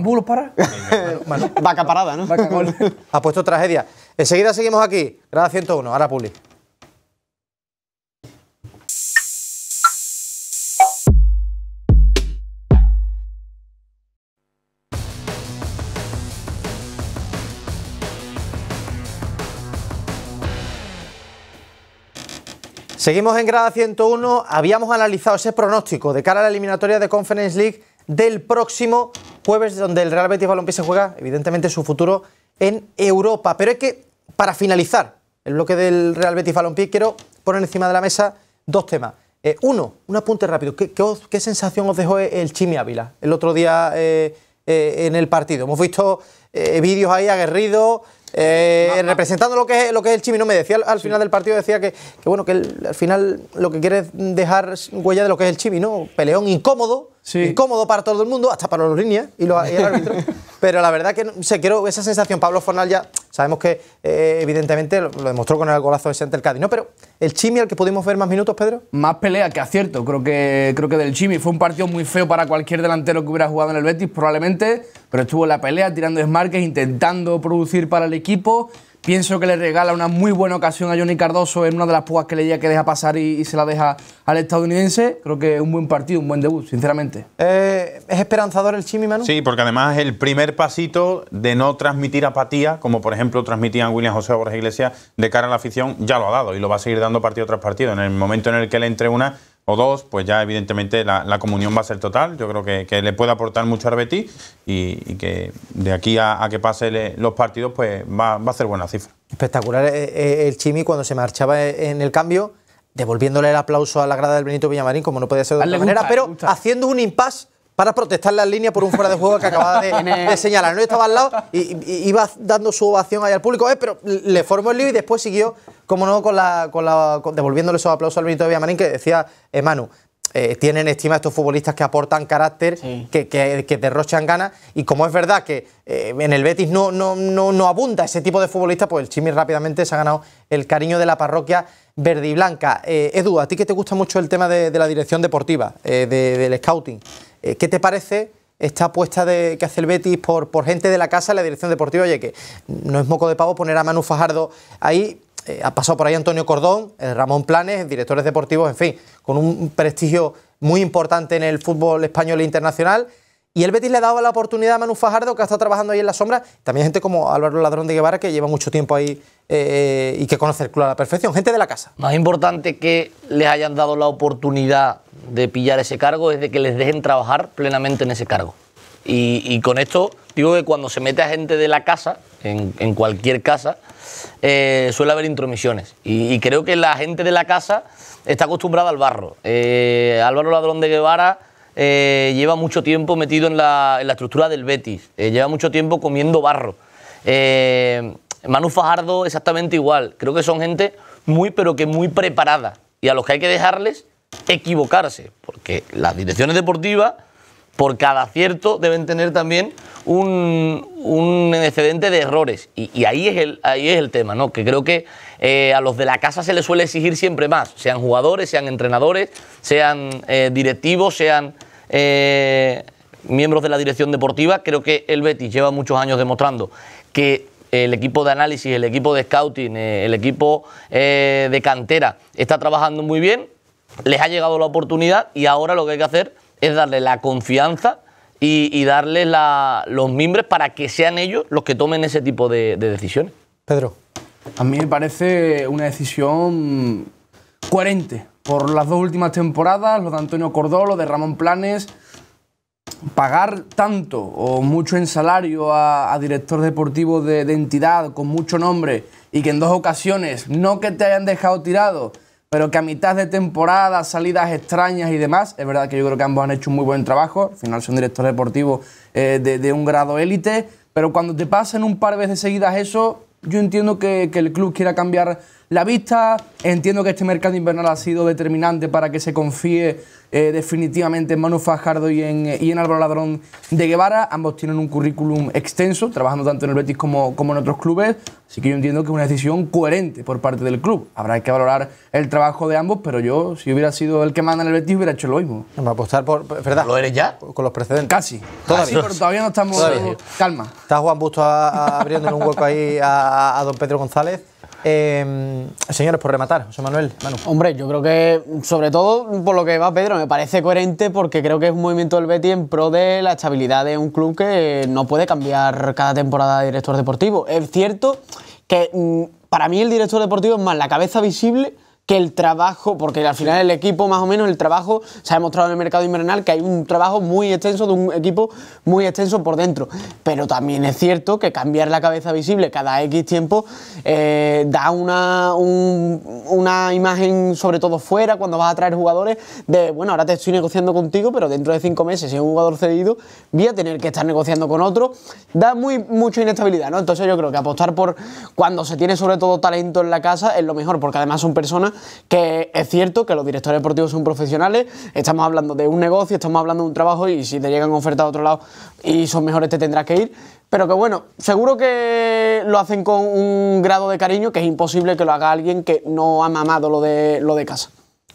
bulos para. Vaca parada, ¿no? ha puesto tragedia. Enseguida seguimos aquí. Grada 101, ahora Puli. Seguimos en grada 101. Habíamos analizado ese pronóstico de cara a la eliminatoria de Conference League del próximo jueves, donde el Real Betis Balompié se juega, evidentemente, su futuro en Europa. Pero es que, para finalizar el bloque del Real Betis Balompié, quiero poner encima de la mesa dos temas. Eh, uno, un apunte rápido. ¿Qué, sensación os dejó el Chimi Ávila el otro día eh, eh, en el partido? Hemos visto vídeos ahí aguerridos, eh, representando lo que es lo que el Chimi, me decía al, final del partido decía que, bueno que al final lo que quiere es dejar huella de lo que es el Chimi, no peleón incómodo, incómodo para todo el mundo, hasta para los líneas y Pero la verdad que se quiero esa sensación Pablo Fornal ya Sabemos que, eh, evidentemente, lo, demostró con el golazo de ante el Cádiz, ¿no? Pero el Chimi al que pudimos ver más minutos, Pedro. Más pelea que acierto, creo que, creo que del Chimi. Fue un partido muy feo para cualquier delantero que hubiera jugado en el Betis, probablemente, pero estuvo en la pelea, tirando desmarques, intentando producir para el equipo. Pienso que le regala una muy buena ocasión a Johnny Cardoso en una de las púas que leía que deja pasar y, se la deja al estadounidense. Creo que es un buen partido, un buen debut, sinceramente. Eh, ¿Es esperanzador el Chimi, Manu? Sí, porque además el primer pasito de no transmitir apatía, como por ejemplo transmitían William José Borges Iglesias de cara a la afición, ya lo ha dado y lo va a seguir dando partido tras partido. En el momento en el que le entre una, dos, pues ya evidentemente la, comunión va a ser total. Yo creo que, le puede aportar mucho a Betis y, que de aquí a, que pase los partidos, pues va, a ser buena cifra. Espectacular eh, eh, el Chimi cuando se marchaba eh, en el cambio devolviéndole el aplauso a la grada del Benito Villamarín, como no podía ser de otra manera, pero haciendo un impas para protestar la línea por un fuera de juego que acababa de, señalar. No estaba al lado y, iba dando su ovación ahí al público, eh, pero le formó el lío y después siguió, como no, con la, con la devolviéndole su aplauso al ministro de Villamarín que decía, eh, Manu, eh, tienen estima estos futbolistas que aportan carácter, que, derrochan ganas. Y como es verdad que en el Betis no, abunda ese tipo de futbolistas, pues el Chimi rápidamente se ha ganado el cariño de la parroquia verde y blanca. Edu, a ti que te gusta mucho el tema de, la dirección deportiva, del scouting. Eh, ¿Qué te parece esta apuesta que hace el Betis por, gente de la casa en la dirección deportiva? Oye, que no es moco de pavo poner a Manu Fajardo ahí. Eh, ha pasado por ahí Antonio Cordón, eh, Ramón Planes, directores deportivos, en fin, con un prestigio muy importante en el fútbol español e internacional y el Betis le ha dado la oportunidad a Manu Fajardo, que ha estado trabajando ahí en la sombra. También gente como Álvaro Ladrón de Guevara, que lleva mucho tiempo ahí eh, y que conoce el club a la perfección. Gente de la casa. Más importante que les hayan dado la oportunidad de pillar ese cargo es de que les dejen trabajar plenamente en ese cargo. Y, con esto digo que cuando se mete a gente de la casa, en, cualquier casa, eh, suele haber intromisiones. Y, creo que la gente de la casa está acostumbrada al barro. Eh, Álvaro Ladrón de Guevara eh, lleva mucho tiempo metido en la, en la estructura del Betis, eh, lleva mucho tiempo comiendo barro. Eh, Manu Fajardo exactamente igual, creo que son gente muy pero que muy preparada y a los que hay que dejarles equivocarse, porque las direcciones deportivas por cada acierto deben tener también un, un excedente de errores. Y, ahí, es el, ahí es el tema, ¿no? Que creo que a los de la casa se les suele exigir siempre más, sean jugadores, sean entrenadores, sean directivos, sean eh, miembros de la dirección deportiva. Creo que el Betis lleva muchos años demostrando que el equipo de análisis, el equipo de scouting, eh, el equipo eh, de cantera está trabajando muy bien, les ha llegado la oportunidad y ahora lo que hay que hacer es darle la confianza y, darle los miembros para que sean ellos los que tomen ese tipo de, de decisiones. Pedro. A mí me parece una decisión coherente por las dos últimas temporadas, lo de Antonio Cordó, lo de Ramón Planes, pagar tanto o mucho en salario a, director deportivo de, entidad con mucho nombre y que en dos ocasiones, no que te hayan dejado tirado, pero que a mitad de temporada, salidas extrañas y demás, es verdad que yo creo que ambos han hecho un muy buen trabajo, al final son directores deportivos eh, de, un grado élite, pero cuando te pasan un par de veces seguidas eso, yo entiendo que el club quiera cambiar la vista. Entiendo que este mercado invernal ha sido determinante para que se confíe eh, definitivamente en Manu Fajardo y en, y Álvaro Ladrón de Guevara. Ambos tienen un currículum extenso, trabajando tanto en el Betis como, en otros clubes. Así que yo entiendo que es una decisión coherente por parte del club. Habrá que valorar el trabajo de ambos, pero yo, si hubiera sido el que manda en el Betis, hubiera hecho lo mismo. a apostar por. ¿Verdad? ¿Lo eres ya? Con los precedentes. Casi. Todavía. pero todavía no estamos. Calma. Está Juan Busto abriendo un hueco ahí a don Pedro González. Em, señores, por rematar, José Manuel, Hombre, yo creo que, sobre todo por lo que va Pedro, me parece coherente porque creo que es un movimiento del Betty en pro de la estabilidad de un club que no puede cambiar cada temporada de director deportivo. Es cierto que mm, para mí el director deportivo es más la cabeza visible que el trabajo, porque al final el equipo, más o menos, el trabajo se ha demostrado en el mercado invernal que hay un trabajo muy extenso de un equipo muy extenso por dentro. Pero también es cierto que cambiar la cabeza visible cada X tiempo eh, da una, una imagen, sobre todo fuera, cuando vas a traer jugadores, de bueno, ahora te estoy negociando contigo, pero dentro de cinco meses, si es un jugador cedido, voy a tener que estar negociando con otro. Da muy mucha inestabilidad, ¿no? Entonces yo creo que apostar por cuando se tiene sobre todo talento en la casa es lo mejor, porque además son personas que es cierto que los directores deportivos son profesionales, estamos hablando de un negocio, estamos hablando de un trabajo y si te llegan ofertas de otro lado y son mejores te tendrás que ir, pero que bueno, seguro que lo hacen con un grado de cariño que es imposible que lo haga alguien que no ha mamado lo de, lo de casa.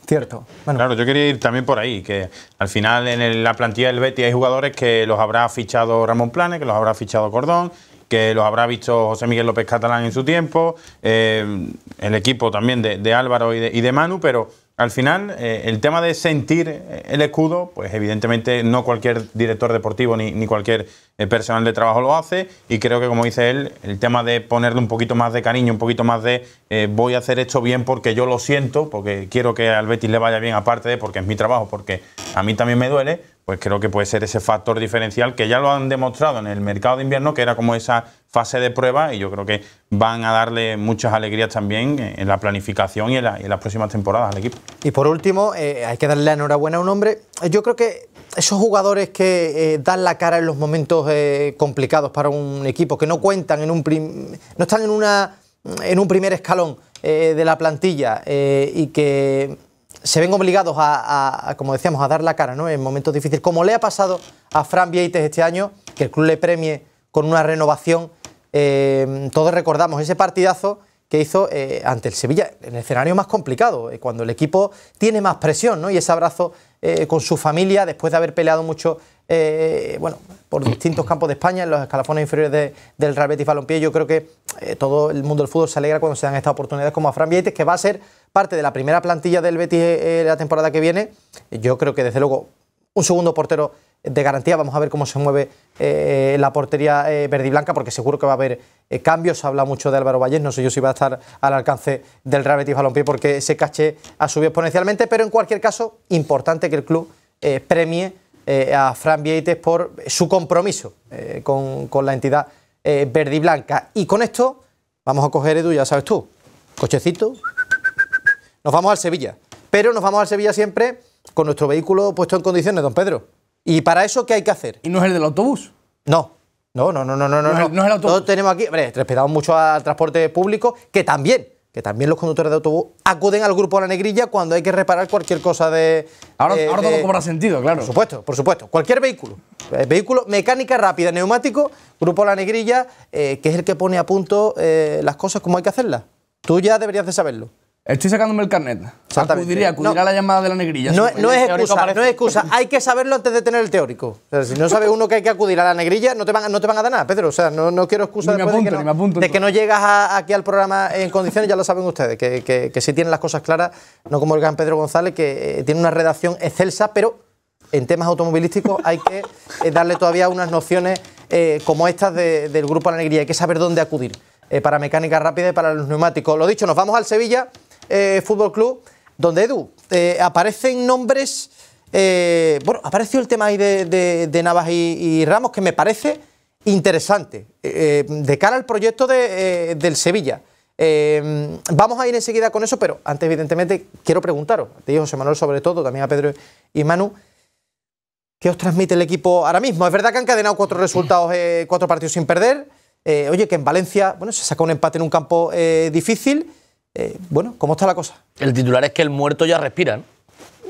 Cierto. Bueno. Claro, yo quería ir también por ahí, que al final en la plantilla del Betis hay jugadores que los habrá fichado Ramón Planes, que los habrá fichado Cordón, que los habrá visto José Miguel López Catalán en su tiempo, eh, el equipo también de, Álvaro y de, Manu, pero al final eh, el tema de sentir el escudo, pues evidentemente no cualquier director deportivo ni, cualquier eh, personal de trabajo lo hace y creo que como dice él, el tema de ponerle un poquito más de cariño, un poquito más de voy a hacer esto bien porque yo lo siento, porque quiero que al Betis le vaya bien aparte de porque es mi trabajo, porque a mí también me duele, pues creo que puede ser ese factor diferencial que ya lo han demostrado en el mercado de invierno, que era como esa fase de prueba y yo creo que van a darle muchas alegrías también en la planificación y en, las próximas temporadas al equipo. Y por último, eh, hay que darle la enhorabuena a un hombre. Yo creo que esos jugadores que eh, dan la cara en los momentos eh, complicados para un equipo, que no cuentan en un no están en una en un primer escalón de la plantilla y que se ven obligados a, como decíamos, a dar la cara ¿no? en momentos difíciles, como le ha pasado a Fran Vieites este año, que el club le premie con una renovación. Eh, todos recordamos ese partidazo que hizo eh, ante el Sevilla, en el escenario más complicado, eh, cuando el equipo tiene más presión, ¿no? Y ese abrazo con su familia, después de haber peleado mucho eh, bueno, por distintos campos de España, en los escalafones inferiores del Real Betis Balompié. Yo creo que eh, todo el mundo del fútbol se alegra cuando se dan estas oportunidades como a Fran que va a ser parte de la primera plantilla del Betis eh, la temporada que viene. Yo creo que, desde luego, un segundo portero de garantía. Vamos a ver cómo se mueve la portería verdiblanca verde y blanca, porque seguro que va a haber cambios. Se habla mucho de Álvaro Valles, no sé yo si va a estar al alcance del Real Betis Balompié, porque ese caché ha subido exponencialmente, pero en cualquier caso, importante que el club premie eh, a Fran Vieites por su compromiso eh, con, la entidad eh, verde y blanca. Y con esto vamos a coger, Edu, ya sabes tú, cochecito, nos vamos a Sevilla. Pero nos vamos a Sevilla siempre con nuestro vehículo puesto en condiciones, don Pedro. ¿Y para eso qué hay que hacer? ¿Y no es el del autobús? No. No, no, no, no, no, no. No, es el autobús. tenemos aquí, hombre, respetamos mucho al transporte público, que también que también los conductores de autobús acuden al grupo la negrilla cuando hay que reparar cualquier cosa de. Ahora, eh, todo cobra sentido, claro. Por supuesto, por supuesto. Cualquier vehículo. Eh, vehículo, mecánica rápida, neumático, grupo la negrilla, eh, que es el que pone a punto las cosas como hay que hacerlas. Tú ya deberías de saberlo. Estoy sacándome el carnet. Acudiría, a la llamada de la negrilla. No, es pues. excusa, no es excusa. Hay que saberlo antes de tener el teórico. si no sabe uno que hay que acudir a la negrilla, no te van, no te van a dar nada, Pedro. O sea, no, no quiero excusa de, que no, de que no llegas aquí al programa en condiciones, ya lo saben ustedes, que, que, tienen las cosas claras, no como el gran Pedro González, que eh, tiene una redacción excelsa, pero en temas automovilísticos hay que eh, darle todavía unas nociones eh, como estas del Grupo La Negrilla. Hay que saber dónde acudir. para mecánica rápida y para los neumáticos. Lo dicho, nos vamos al Sevilla. Eh, Fútbol Club, donde Edu, eh, aparecen nombres. Eh, bueno, apareció el tema ahí de, Navas y, Ramos, que me parece interesante de cara al proyecto de, del Sevilla. vamos a ir enseguida con eso, pero antes, evidentemente, quiero preguntaros, a ti, José Manuel, sobre todo, también a Pedro y Manu, ¿qué os transmite el equipo ahora mismo? Es verdad que han cadenado cuatro resultados, cuatro partidos sin perder. oye, que en Valencia, bueno, se sacó un empate en un campo difícil. Eh, bueno, ¿cómo está la cosa? El titular es que el muerto ya respira.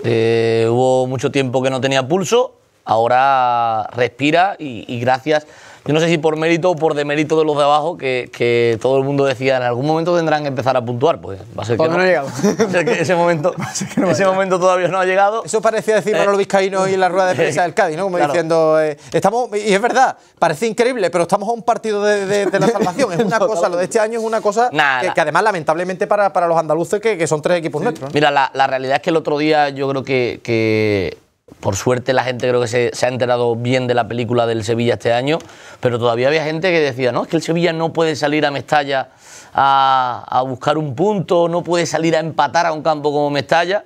Eh, hubo mucho tiempo que no tenía pulso, ahora respira y gracias yo no sé si por mérito o por demérito de los de abajo, que, todo el mundo decía, en algún momento tendrán que empezar a puntuar. Pues va a ser que no. no ha llegado. que ese momento, ese momento todavía no ha llegado. Eso parecía decir eh, Manolo Vizcaíno y la rueda de prensa del Cádiz, ¿no? Como diciendo, eh, estamos, y es verdad, parece increíble, pero estamos a un partido de, la salvación. Es una cosa, lo de este año es una cosa que, además, lamentablemente, para, para los andaluces, que, son tres equipos nuestros. Mira, la, la, realidad es que el otro día yo creo que por suerte la gente creo que se, ha enterado bien de la película del Sevilla este año, pero todavía había gente que decía, no, es que el Sevilla no puede salir a Mestalla a, buscar un punto, no puede salir a empatar a un campo como Mestalla.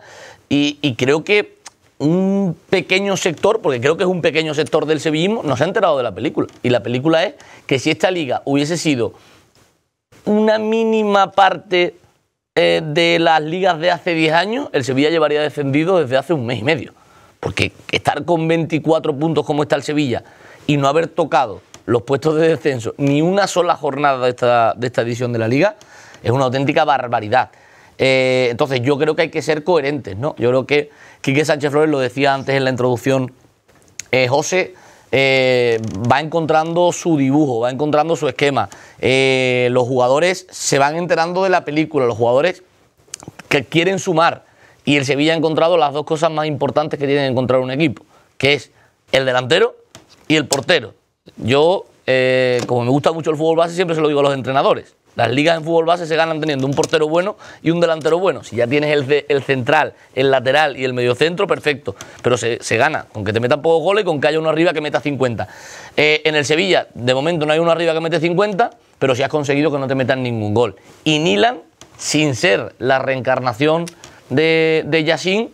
y, creo que un pequeño sector, porque creo que es un pequeño sector del sevillismo, no se ha enterado de la película. Y la película es que si esta liga hubiese sido una mínima parte eh, de las ligas de hace 10 años, el Sevilla llevaría defendido desde hace un mes y medio. Porque estar con 24 puntos como está el Sevilla y no haber tocado los puestos de descenso ni una sola jornada de esta, edición de la liga es una auténtica barbaridad. Eh, entonces yo creo que hay que ser coherentes, ¿no? Yo creo que Quique Sánchez Flores lo decía antes en la introducción, eh, José eh, va encontrando su dibujo, va encontrando su esquema. los jugadores se van enterando de la película, los jugadores que quieren sumar. Y el Sevilla ha encontrado las dos cosas más importantes que tiene que encontrar un equipo, que es el delantero y el portero. Yo, eh, como me gusta mucho el fútbol base, siempre se lo digo a los entrenadores. Las ligas en fútbol base se ganan teniendo un portero bueno y un delantero bueno. Si ya tienes el, central, el lateral y el medio centro, perfecto. Pero se, gana con que te metan pocos goles y con que haya uno arriba que meta 50. Eh, en el Sevilla, de momento no hay uno arriba que mete 50, pero si sí has conseguido que no te metan ningún gol. Y Nilan, sin ser la reencarnación de, de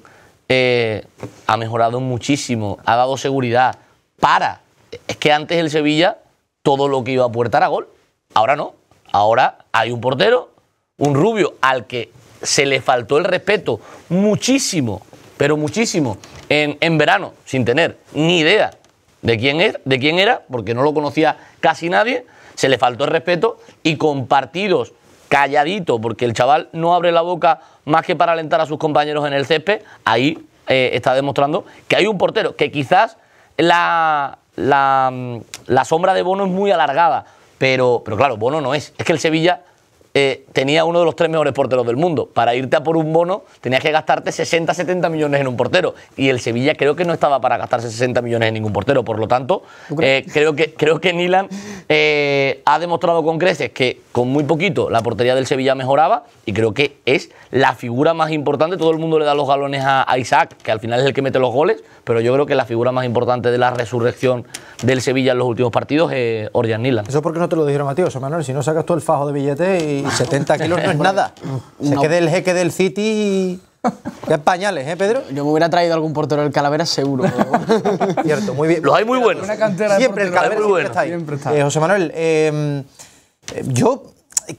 eh, ha mejorado muchísimo, ha dado seguridad. Para. Es que antes el Sevilla todo lo que iba a puertar a gol. Ahora no. Ahora hay un portero, un rubio al que se le faltó el respeto muchísimo, pero muchísimo, en, verano, sin tener ni idea de quién, es, de quién era, porque no lo conocía casi nadie. Se le faltó el respeto y con partidos calladito, porque el chaval no abre la boca más que para alentar a sus compañeros en el césped, ahí eh, está demostrando que hay un portero, que quizás mm, la, sombra de Bono es muy alargada, pero, pero claro, Bono no es. Es que el Sevilla eh, tenía uno de los tres mejores porteros del mundo. Para irte a por un bono tenías que gastarte 60, 70 millones en un portero. Y el Sevilla creo que no estaba para gastarse 60 millones en ningún portero. Por lo tanto, eh, creo, que, creo que Nilan ha demostrado con creces que con muy poquito la portería del Sevilla mejoraba y creo que es la figura más importante. Todo el mundo le da los galones a, Isaac, que al final es el que mete los goles, pero yo creo que la figura más importante de la resurrección del Sevilla en los últimos partidos es Orjan Nilan. Eso porque no te lo dijeron a ti, José Manuel. Si no sacas tú el fajo de billetes y 70 kilos no es nada. Se quede el jeque del City y... Ya pañales, ¿eh, Pedro? Yo me hubiera traído algún portero del Calavera seguro. Cierto, muy bien. Los hay muy buenos. siempre el Calavera siempre está ahí. Eh, José Manuel, eh, yo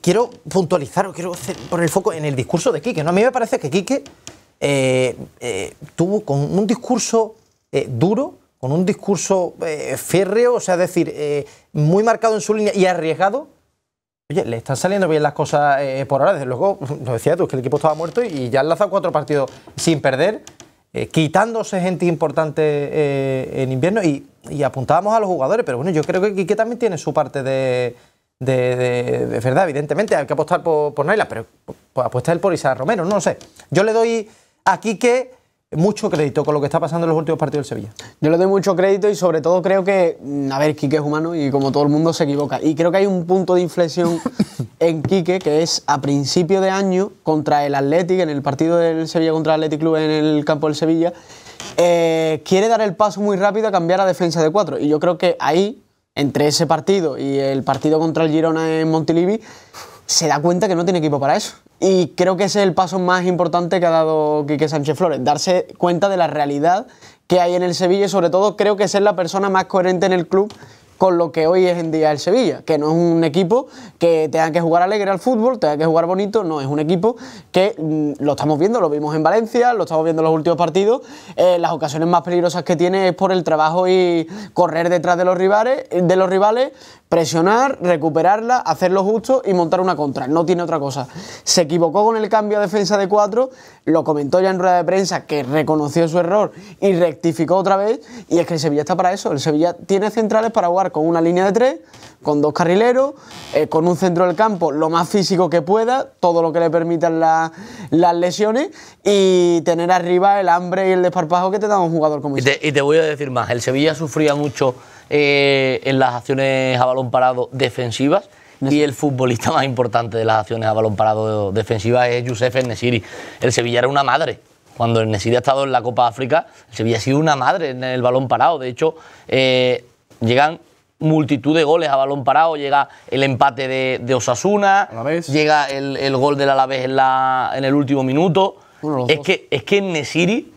quiero puntualizar, o quiero poner el foco en el discurso de Quique. ¿no? A mí me parece que Quique eh, eh, tuvo con un discurso eh, duro, con un discurso férreo, o sea, decir, muy marcado en su línea y arriesgado. Oye, le están saliendo bien las cosas por ahora. Desde luego, lo decía tú, que el equipo estaba muerto y ya han lanzado cuatro partidos sin perder, quitándose gente importante en invierno y apuntábamos a los jugadores. Pero bueno, yo creo que Quique también tiene su parte de de, verdad, evidentemente, hay que apostar por, por Naila, pero pues, apuesta él por Isaac Romero, no lo sé. Yo le doy a Quique mucho crédito con lo que está pasando en los últimos partidos del Sevilla. Yo le doy mucho crédito y sobre todo creo que, mm, a ver, Quique es humano y como todo el mundo se equivoca. Y creo que hay un punto de inflexión en Quique que es a principio de año contra el Athletic, en el partido del Sevilla contra el Athletic Club en el campo del Sevilla, eh, quiere dar el paso muy rápido a cambiar a defensa de cuatro. Y yo creo que ahí entre ese partido y el partido contra el Girona en Montilivi, se da cuenta que no tiene equipo para eso. Y creo que ese es el paso más importante que ha dado Quique Sánchez Flores, darse cuenta de la realidad que hay en el Sevilla y sobre todo creo que ser la persona más coherente en el club con lo que hoy es en día el Sevilla, que no es un equipo que tenga que jugar alegre al fútbol, tenga que jugar bonito, no, es un equipo que mm, lo estamos viendo, lo vimos en Valencia, lo estamos viendo en los últimos partidos, eh, las ocasiones más peligrosas que tiene es por el trabajo y correr detrás de los rivales, de los rivales presionar, recuperarla, hacerlo justo y montar una contra, no tiene otra cosa. Se equivocó con el cambio a defensa de cuatro, lo comentó ya en rueda de prensa que reconoció su error y rectificó otra vez, y es que el Sevilla está para eso, el Sevilla tiene centrales para jugar con una línea de tres, con dos carrileros, eh, con un centro del campo lo más físico que pueda, todo lo que le permitan las lesiones y tener arriba el hambre y el desparpajo que te da un jugador como este. Y te, voy a decir más, el Sevilla sufría mucho eh, en las acciones a balón parado defensivas. Y el futbolista más importante de las acciones a balón parado defensivas es Youssef Nesiri. El Sevilla era una madre cuando el Nesiri ha estado en la Copa África, el Sevilla ha sido una madre en el balón parado. De hecho, eh, llegan multitud de goles a balón parado. Llega el empate de, Osasuna, llega el, gol del Alavés en, en el último minuto. es, que, es que Nesiri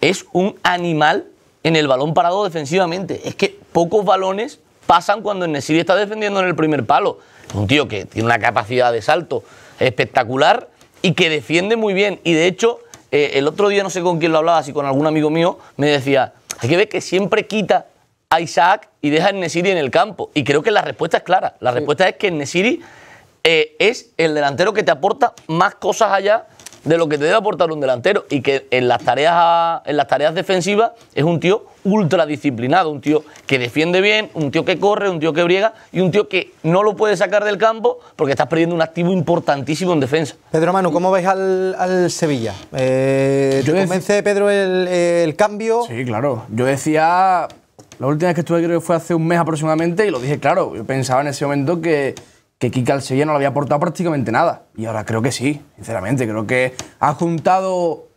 es un animal en el balón parado defensivamente. Es que pocos balones pasan cuando Nesiri está defendiendo en el primer palo. Un tío que tiene una capacidad de salto espectacular y que defiende muy bien. Y de hecho, eh, el otro día no sé con quién lo hablaba, si con algún amigo mío, me decía, hay que ver que siempre quita Isaac y deja a Nesiri en el campo. Y creo que la respuesta es clara. La respuesta es que Nesiri eh, es el delantero que te aporta más cosas allá de lo que te debe aportar un delantero y que en las tareas en las tareas defensivas es un tío ultra disciplinado, un tío que defiende bien, un tío que corre, un tío que briega y un tío que no lo puede sacar del campo porque estás perdiendo un activo importantísimo en defensa. Pedro Manu, ¿cómo veis al, Sevilla? Eh, Yo ¿Te convence, Pedro, el, el cambio? Sí, claro. Yo decía la última vez que estuve creo que fue hace un mes aproximadamente y lo dije claro. Yo pensaba en ese momento que, que Kika al no le había aportado prácticamente nada. Y ahora creo que sí, sinceramente. Creo que ha juntado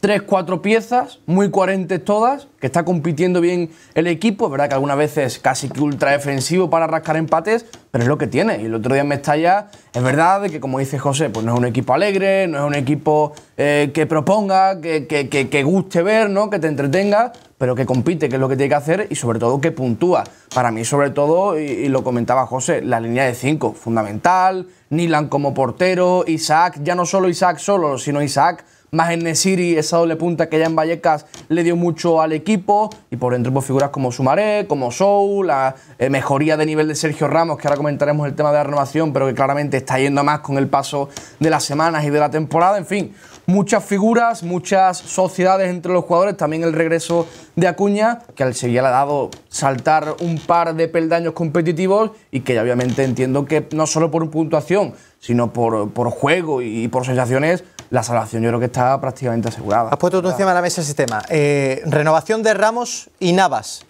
tres, cuatro piezas, muy coherentes todas, que está compitiendo bien el equipo. Es verdad que algunas veces casi que ultra defensivo para rascar empates, pero es lo que tiene. Y el otro día me está ya es verdad que, como dice José, pues no es un equipo alegre, no es un equipo eh, que proponga, que, guste ver, ¿no? que te entretenga, pero que compite, que es lo que tiene que hacer y sobre todo que puntúa. Para mí, sobre todo, y, lo comentaba José, la línea de cinco, fundamental, Nilan como portero, Isaac, ya no solo Isaac solo, sino Isaac más en Nesiri, esa doble punta que ya en Vallecas le dio mucho al equipo. Y por dentro, pues, figuras como Sumaré, como Sou, la eh, mejoría de nivel de Sergio Ramos, que ahora comentaremos el tema de la renovación, pero que claramente está yendo más con el paso de las semanas y de la temporada. En fin, muchas figuras, muchas sociedades entre los jugadores. También el regreso de Acuña, que al Sevilla le ha dado saltar un par de peldaños competitivos y que obviamente entiendo que no solo por puntuación, sino por, por juego y por sensaciones la salvación yo creo que está prácticamente asegurada. Has puesto tú encima de la mesa ese tema. Eh, renovación de Ramos y Navas.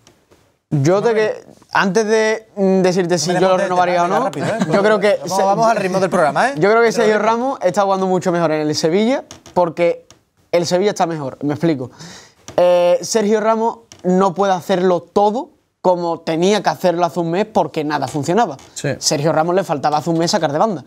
Yo te que antes de mm, decirte si yo lo renovaría o no, ¿eh? yo creo que vamos, al ritmo del programa, ¿eh? Yo creo que Sergio Ramos está jugando mucho mejor en el Sevilla porque el Sevilla está mejor, me explico. Eh, Sergio Ramos no puede hacerlo todo como tenía que hacerlo hace un mes porque nada funcionaba. Sergio Ramos le faltaba hace un mes sacar de banda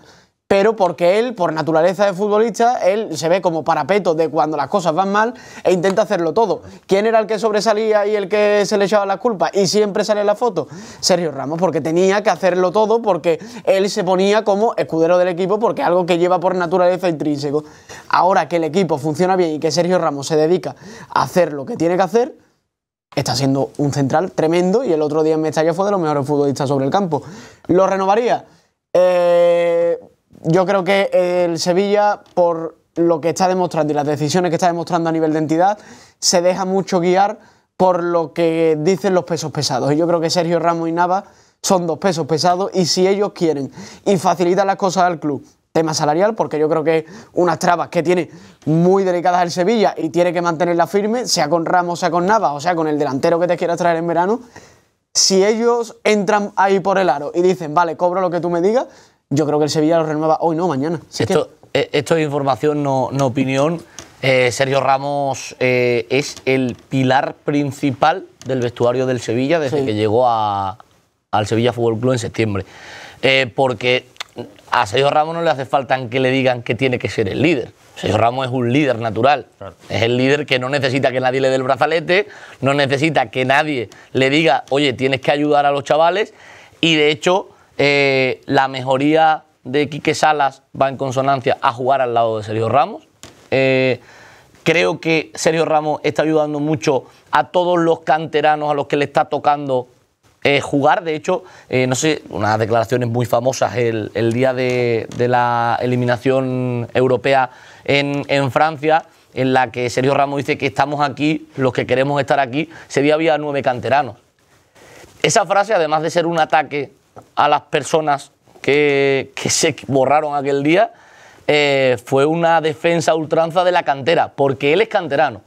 pero porque él, por naturaleza de futbolista, él se ve como parapeto de cuando las cosas van mal e intenta hacerlo todo. ¿Quién era el que sobresalía y el que se le echaba las culpas? Y siempre sale en la foto. Sergio Ramos, porque tenía que hacerlo todo, porque él se ponía como escudero del equipo, porque algo que lleva por naturaleza intrínseco. Ahora que el equipo funciona bien y que Sergio Ramos se dedica a hacer lo que tiene que hacer, está siendo un central tremendo y el otro día en Mestalla fue de los mejores futbolistas sobre el campo. ¿Lo renovaría? Eh, yo creo que el Sevilla, por lo que está demostrando y las decisiones que está demostrando a nivel de entidad, se deja mucho guiar por lo que dicen los pesos pesados. Y yo creo que Sergio Ramos y Nava son dos pesos pesados y si ellos quieren y facilitan las cosas al club, tema salarial, porque yo creo que unas trabas que tiene muy delicadas el Sevilla y tiene que mantenerla firme, sea con Ramos, sea con Nava, o sea con el delantero que te quieras traer en verano, si ellos entran ahí por el aro y dicen, vale, cobro lo que tú me digas, yo creo que el Sevilla lo renueva hoy, no, mañana. Eh, esto, es información, no, opinión. Eh, Sergio Ramos eh, es el pilar principal del vestuario del Sevilla desde que llegó al Sevilla Fútbol Club en septiembre. porque a Sergio Ramos no le hace falta que le digan que tiene que ser el líder. Sergio Ramos es un líder natural. Es el líder que no necesita que nadie le dé el brazalete, no necesita que nadie le diga, oye, tienes que ayudar a los chavales. Y de hecho, eh, la mejoría de Quique Salas va en consonancia a jugar al lado de Sergio Ramos. Eh, creo que Sergio Ramos está ayudando mucho a todos los canteranos a los que le está tocando eh, jugar. De hecho, no sé, unas declaraciones muy famosas el, día de, la eliminación europea en, Francia en la que Sergio Ramos dice que estamos aquí, los que queremos estar aquí, sería había nueve canteranos. Esa frase, además de ser un ataque a las personas que, se borraron aquel día eh, fue una defensa ultranza de la cantera, porque él es canterano.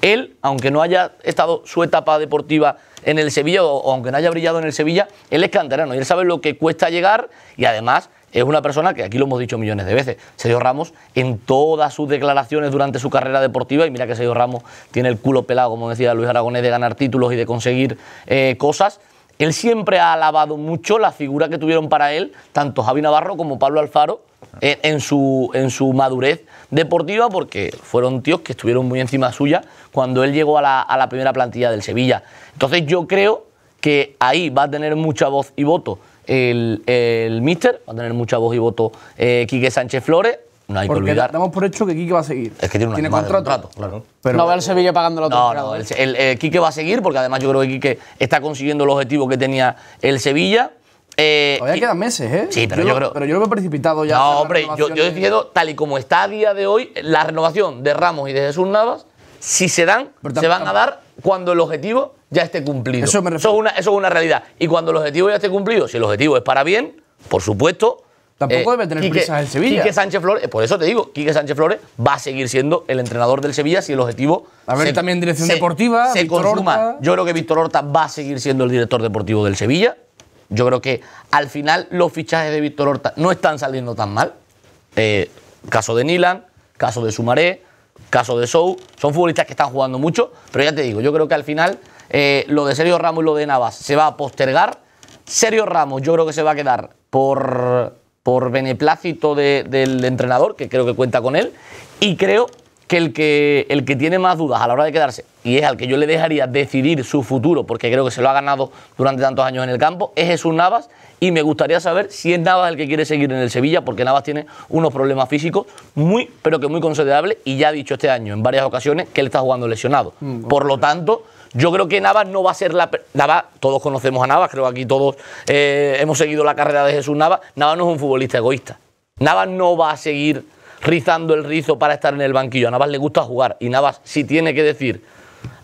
Él, aunque no haya estado su etapa deportiva en el Sevilla o aunque no haya brillado en el Sevilla, él es canterano y él sabe lo que cuesta llegar y además es una persona que aquí lo hemos dicho millones de veces. Sergio Ramos, en todas sus declaraciones durante su carrera deportiva, y mira que Sergio Ramos tiene el culo pelado, como decía Luis Aragonés, de ganar títulos y de conseguir eh, cosas, él siempre ha alabado mucho la figura que tuvieron para él, tanto Javi Navarro como Pablo Alfaro, en, su, en su madurez deportiva, porque fueron tíos que estuvieron muy encima suya cuando él llegó a la, primera plantilla del Sevilla. Entonces yo creo que ahí va a tener mucha voz y voto el, el míster, va a tener mucha voz y voto eh, Quique Sánchez Flores, no hay Porque damos por hecho que Quique va a seguir. Es que tiene, una contrato? claro. Pero, no va al Sevilla pagando la No, no, ¿eh? el, el, eh, Quique va a seguir porque además yo creo que Quique está consiguiendo el objetivo que tenía el Sevilla. Eh, Todavía quedan meses, ¿eh? Sí, pero yo, creo. pero yo lo he precipitado ya. No, hombre, yo, yo tal y como está a día de hoy, la renovación de Ramos y de Jesús Navas, si se dan, se van a dar cuando el objetivo ya esté cumplido. eso, es una, eso es una realidad. Y cuando el objetivo ya esté cumplido, si el objetivo es para bien, por supuesto, Tampoco eh, debe tener prisas el Sevilla. Quique Sánchez Flores, por eso te digo, Quique Sánchez Flores va a seguir siendo el entrenador del Sevilla si el objetivo. A también dirección deportiva. Se consuma. Yo creo que Víctor Horta va a seguir siendo el director deportivo del Sevilla. Yo creo que al final los fichajes de Víctor Horta no están saliendo tan mal. Eh, caso de Nilan, caso de Sumaré, caso de Sou. Son futbolistas que están jugando mucho, pero ya te digo, yo creo que al final eh, lo de Sergio Ramos y lo de Navas se va a postergar. Sergio Ramos, yo creo que se va a quedar por por beneplácito del entrenador, que creo que cuenta con él, y creo que el, que el que tiene más dudas a la hora de quedarse, y es al que yo le dejaría decidir su futuro, porque creo que se lo ha ganado durante tantos años en el campo, es Jesús Navas, y me gustaría saber si es Navas el que quiere seguir en el Sevilla, porque Navas tiene unos problemas físicos muy, pero que muy considerables, y ya ha dicho este año en varias ocasiones que él está jugando lesionado. Mm, por lo tanto... Yo creo que Navas no va a ser la. Navas, todos conocemos a Navas, creo que aquí todos eh, hemos seguido la carrera de Jesús Navas. Navas no es un futbolista egoísta. Navas no va a seguir rizando el rizo para estar en el banquillo. A Navas le gusta jugar y Navas, si tiene que decir,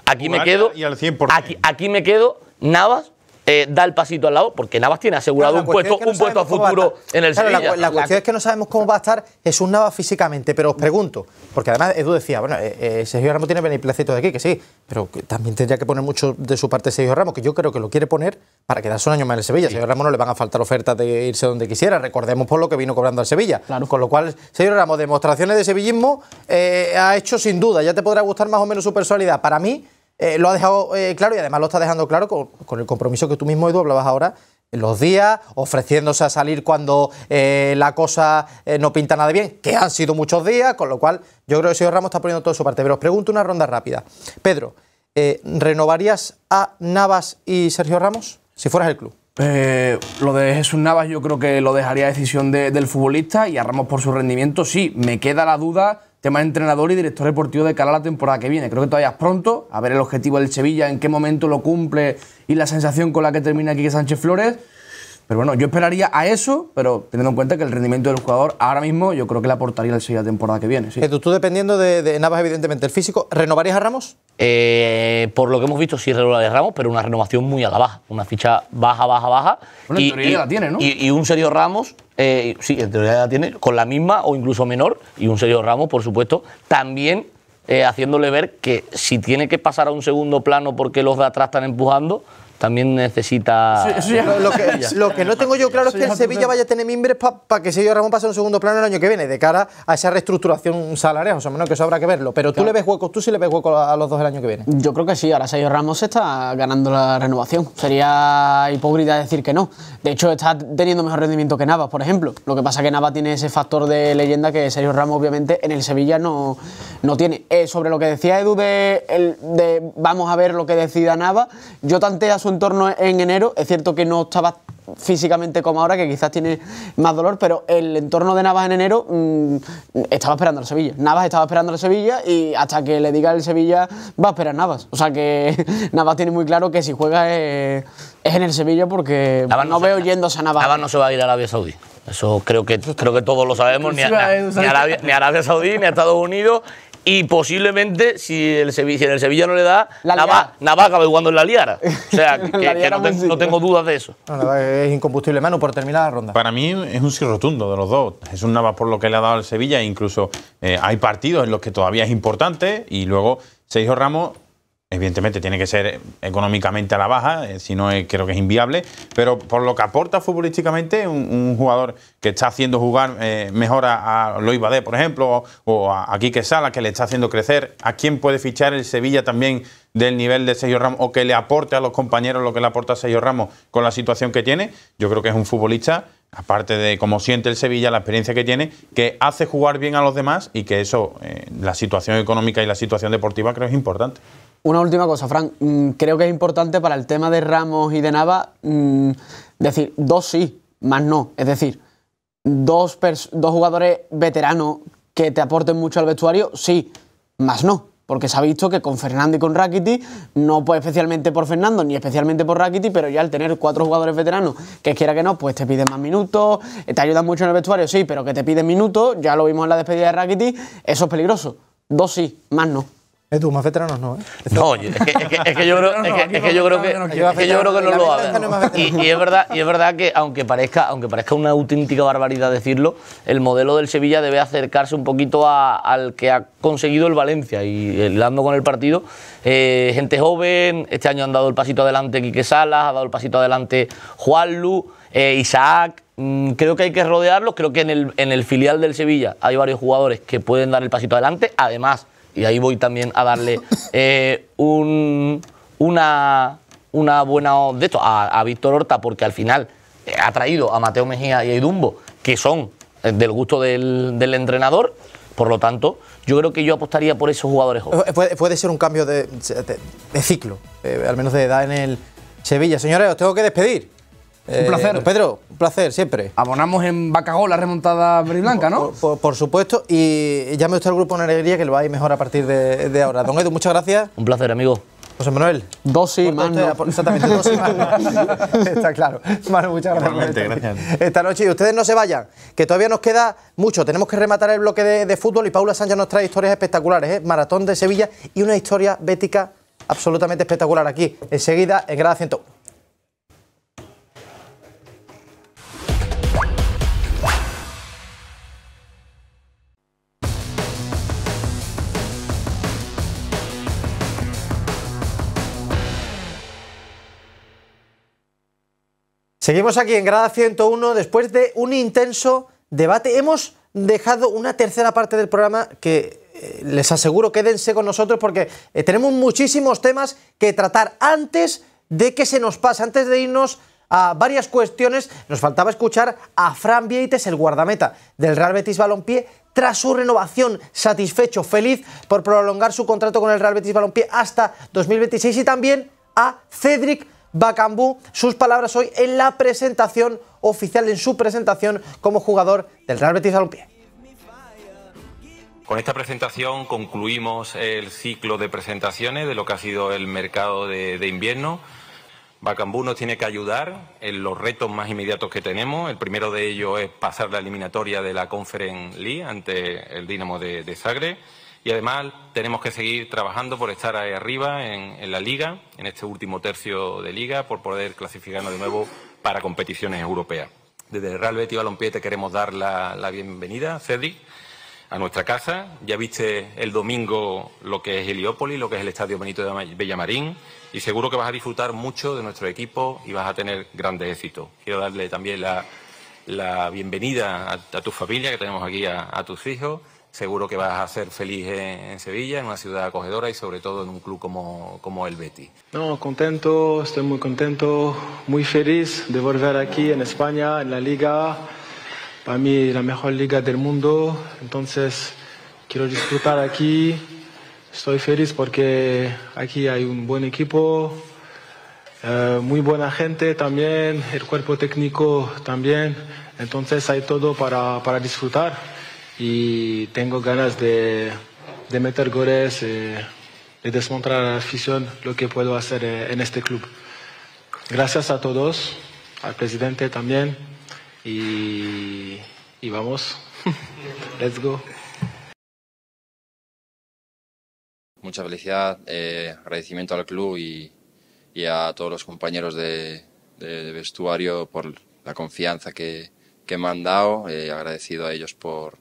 aquí me quedo. Y al 100%. aquí me quedo, Navas eh, da el pasito al lado, porque Navas tiene asegurado un puesto, un puesto a futuro en el Sevilla. La, cuestión es que no sabemos cómo va a estar es un Navas físicamente, pero os pregunto, porque además Edu decía, bueno, eh, eh, Sergio Ramos tiene beneplácito de aquí, que sí, pero también tendría que poner mucho de su parte Sergio Ramos, que yo creo que lo quiere poner para quedarse un año más en el Sevilla. Sergio Ramos no le van a faltar ofertas de irse donde quisiera, recordemos por lo que vino cobrando al Sevilla. Con lo cual, Sergio Ramos, demostraciones de sevillismo ha hecho sin duda, ya te podrá gustar más o menos su personalidad. Para mí, eh, lo ha dejado eh, claro y además lo está dejando claro con, el compromiso que tú mismo, Edu, hablabas ahora, en los días, ofreciéndose a salir cuando eh, la cosa no pinta nada bien, que han sido muchos días, con lo cual yo creo que Sergio Ramos está poniendo todo su parte. Pero os pregunto una ronda rápida. Pedro, ¿renovarías a Navas y Sergio Ramos si fueras el club? lo de Jesús Navas yo creo que lo dejaría a decisión del futbolista y a Ramos por su rendimiento sí. Me queda la duda tema más entrenador y director deportivo de cara a la temporada que viene. Creo que todavía es pronto, a ver el objetivo del Sevilla, en qué momento lo cumple y la sensación con la que termina Kike Sánchez Flores pero bueno, yo esperaría a eso, pero teniendo en cuenta que el rendimiento del jugador ahora mismo yo creo que le aportaría el 6 temporada que viene. Sí. tú dependiendo de, Navas, evidentemente, el físico, ¿renovarías a Ramos? Eh, por lo que hemos visto, sí renovaría a Ramos, pero una renovación muy a la baja. Una ficha baja, baja, baja. y, en teoría la tiene, ¿no? Y, un serio Ramos, eh, sí, en teoría la tiene, con la misma o incluso menor. Y un serio Ramos, por supuesto, también eh, haciéndole ver que si tiene que pasar a un segundo plano porque los de atrás están empujando también necesita... lo, que, no tengo yo claro es que el Sevilla vaya a tener mimbres para que Sergio Ramón pase a un segundo plano el año que viene, de cara a esa reestructuración salarial, o sea, menos que eso habrá que verlo. Pero tú le ves huecos, tú sí le ves huecos a los dos el año que viene. Yo creo que sí, ahora Sergio Ramos está ganando la renovación. Sería hipócrita decir que no. De hecho, está teniendo mejor rendimiento que Navas, por ejemplo. Lo que pasa es que Navas tiene ese factor de leyenda que Sergio Ramos, obviamente, en el Sevilla no, tiene. Eh, sobre lo que decía Edu de, vamos a ver lo que decida Navas, yo tantea su entorno en enero. Es cierto que no estaba físicamente como ahora, que quizás tiene más dolor, pero el entorno de Navas en enero mm, estaba esperando al Sevilla. Navas estaba esperando al Sevilla y hasta que le diga el Sevilla va a esperar Navas. O sea que Navas tiene muy claro que si juega es, en el Sevilla porque Navas no, veo yéndose a Navas. Navas no se va a ir a Arabia Saudí. Eso creo que, creo que todos lo sabemos, ni, Arabia, ni a Arabia Saudí, ni a Estados Unidos, y posiblemente, si, el Sevilla, en el Sevilla no le da, la acaba jugando en la Liara. O sea, que, no, tengo dudas de eso. No, es incombustible, mano por terminar la ronda. Para mí es un sí rotundo de los dos. Es un Navas por lo que le ha dado al Sevilla. Incluso eh, hay partidos en los que todavía es importante. Y luego Sergio Ramos evidentemente tiene que ser económicamente a la baja, eh, si no creo que es inviable, pero por lo que aporta futbolísticamente un, jugador que está haciendo jugar eh, mejor a, a Lois Badé, por ejemplo, o, a, Quique Sala, que le está haciendo crecer, ¿a quien puede fichar el Sevilla también del nivel de Sergio Ramos o que le aporte a los compañeros lo que le aporta Sergio Ramos con la situación que tiene? Yo creo que es un futbolista aparte de cómo siente el Sevilla, la experiencia que tiene, que hace jugar bien a los demás y que eso, eh, la situación económica y la situación deportiva creo es importante. Una última cosa, Fran. Mm, creo que es importante para el tema de Ramos y de Nava mm, decir dos sí, más no. Es decir, dos, dos jugadores veteranos que te aporten mucho al vestuario, sí, más no. Porque se ha visto que con Fernando y con Rakiti, no pues especialmente por Fernando ni especialmente por Rakiti, pero ya al tener cuatro jugadores veteranos, que quiera que no, pues te piden más minutos, eh, te ayudan mucho en el vestuario, sí, pero que te piden minutos, ya lo vimos en la despedida de Rakiti, eso es peligroso. Dos sí, más no es más veteranos no, No, es que, yo creo, que, no lo Y, y, es verdad, y es verdad que aunque parezca, aunque parezca una auténtica barbaridad decirlo, el modelo del Sevilla debe acercarse un poquito al que ha conseguido el Valencia y eh, ando con el partido, eh, gente joven, este año han dado el pasito adelante Quique Salas, ha dado el pasito adelante Juanlu, lu eh, Isaac, mm, creo que hay que rodearlos, creo que el, en el filial del Sevilla hay varios jugadores que pueden dar el pasito adelante, además y ahí voy también a darle eh, un, una, una buena de esto a, Víctor Horta, porque al final eh, ha traído a Mateo Mejía y a Idumbo, que son eh, del gusto del, entrenador, por lo tanto, yo creo que yo apostaría por esos jugadores jóvenes. Puede, ser un cambio de, ciclo, al menos de edad en el Sevilla. Señores, os tengo que despedir. Eh, un placer. Pedro, un placer, siempre. Abonamos en Bacagol la remontada Briblanca, ¿no? Por, supuesto, y ya me gusta el grupo en alegría que lo va a ir mejor a partir de, ahora. Don Edu, muchas gracias. Un placer, amigo. José Manuel. Dos y más. Exactamente, dos y más. Está claro. Bueno, muchas gracias. Esta noche, y ustedes no se vayan, que todavía nos queda mucho. Tenemos que rematar el bloque de, fútbol y Paula Sánchez nos trae historias espectaculares. ¿eh? Maratón de Sevilla y una historia bética absolutamente espectacular aquí. Enseguida, en grada 101. Seguimos aquí en Grada 101 después de un intenso debate. Hemos dejado una tercera parte del programa que eh, les aseguro quédense con nosotros porque eh, tenemos muchísimos temas que tratar antes de que se nos pase, antes de irnos a varias cuestiones, nos faltaba escuchar a Fran Vieites, el guardameta del Real Betis Balompié, tras su renovación, satisfecho, feliz por prolongar su contrato con el Real Betis Balompié hasta 2026 y también a Cedric Bacambú sus palabras hoy en la presentación oficial, en su presentación como jugador del Real Betis Balompié. Con esta presentación concluimos el ciclo de presentaciones de lo que ha sido el mercado de, invierno. Bacambú nos tiene que ayudar en los retos más inmediatos que tenemos. El primero de ellos es pasar la eliminatoria de la Conference League ante el Dinamo de, de Zagreb y además tenemos que seguir trabajando por estar ahí arriba en, la liga, en este último tercio de liga, por poder clasificarnos de nuevo para competiciones europeas. Desde Real Betis Balompié te queremos dar la, bienvenida, Cedric, a nuestra casa. Ya viste el domingo lo que es Heliópolis, lo que es el Estadio Benito de Bellamarín, y seguro que vas a disfrutar mucho de nuestro equipo y vas a tener grandes éxitos. Quiero darle también la, bienvenida a, tu familia, que tenemos aquí a tus hijos Seguro que vas a ser feliz en, Sevilla, en una ciudad acogedora y sobre todo en un club como, como el Betty. No, contento, estoy muy contento, muy feliz de volver aquí en España, en la liga, para mí la mejor liga del mundo, entonces quiero disfrutar aquí, estoy feliz porque aquí hay un buen equipo, eh, muy buena gente también, el cuerpo técnico también, entonces hay todo para, para disfrutar y tengo ganas de, de meter goles eh, y, desmontar demostrar a la afición lo que puedo hacer eh, en este club. Gracias a todos, al presidente también y, y vamos, let's go. Mucha felicidad, eh, agradecimiento al club y, y, a todos los compañeros de, vestuario por la confianza que, que me han dado, agradecido a ellos por,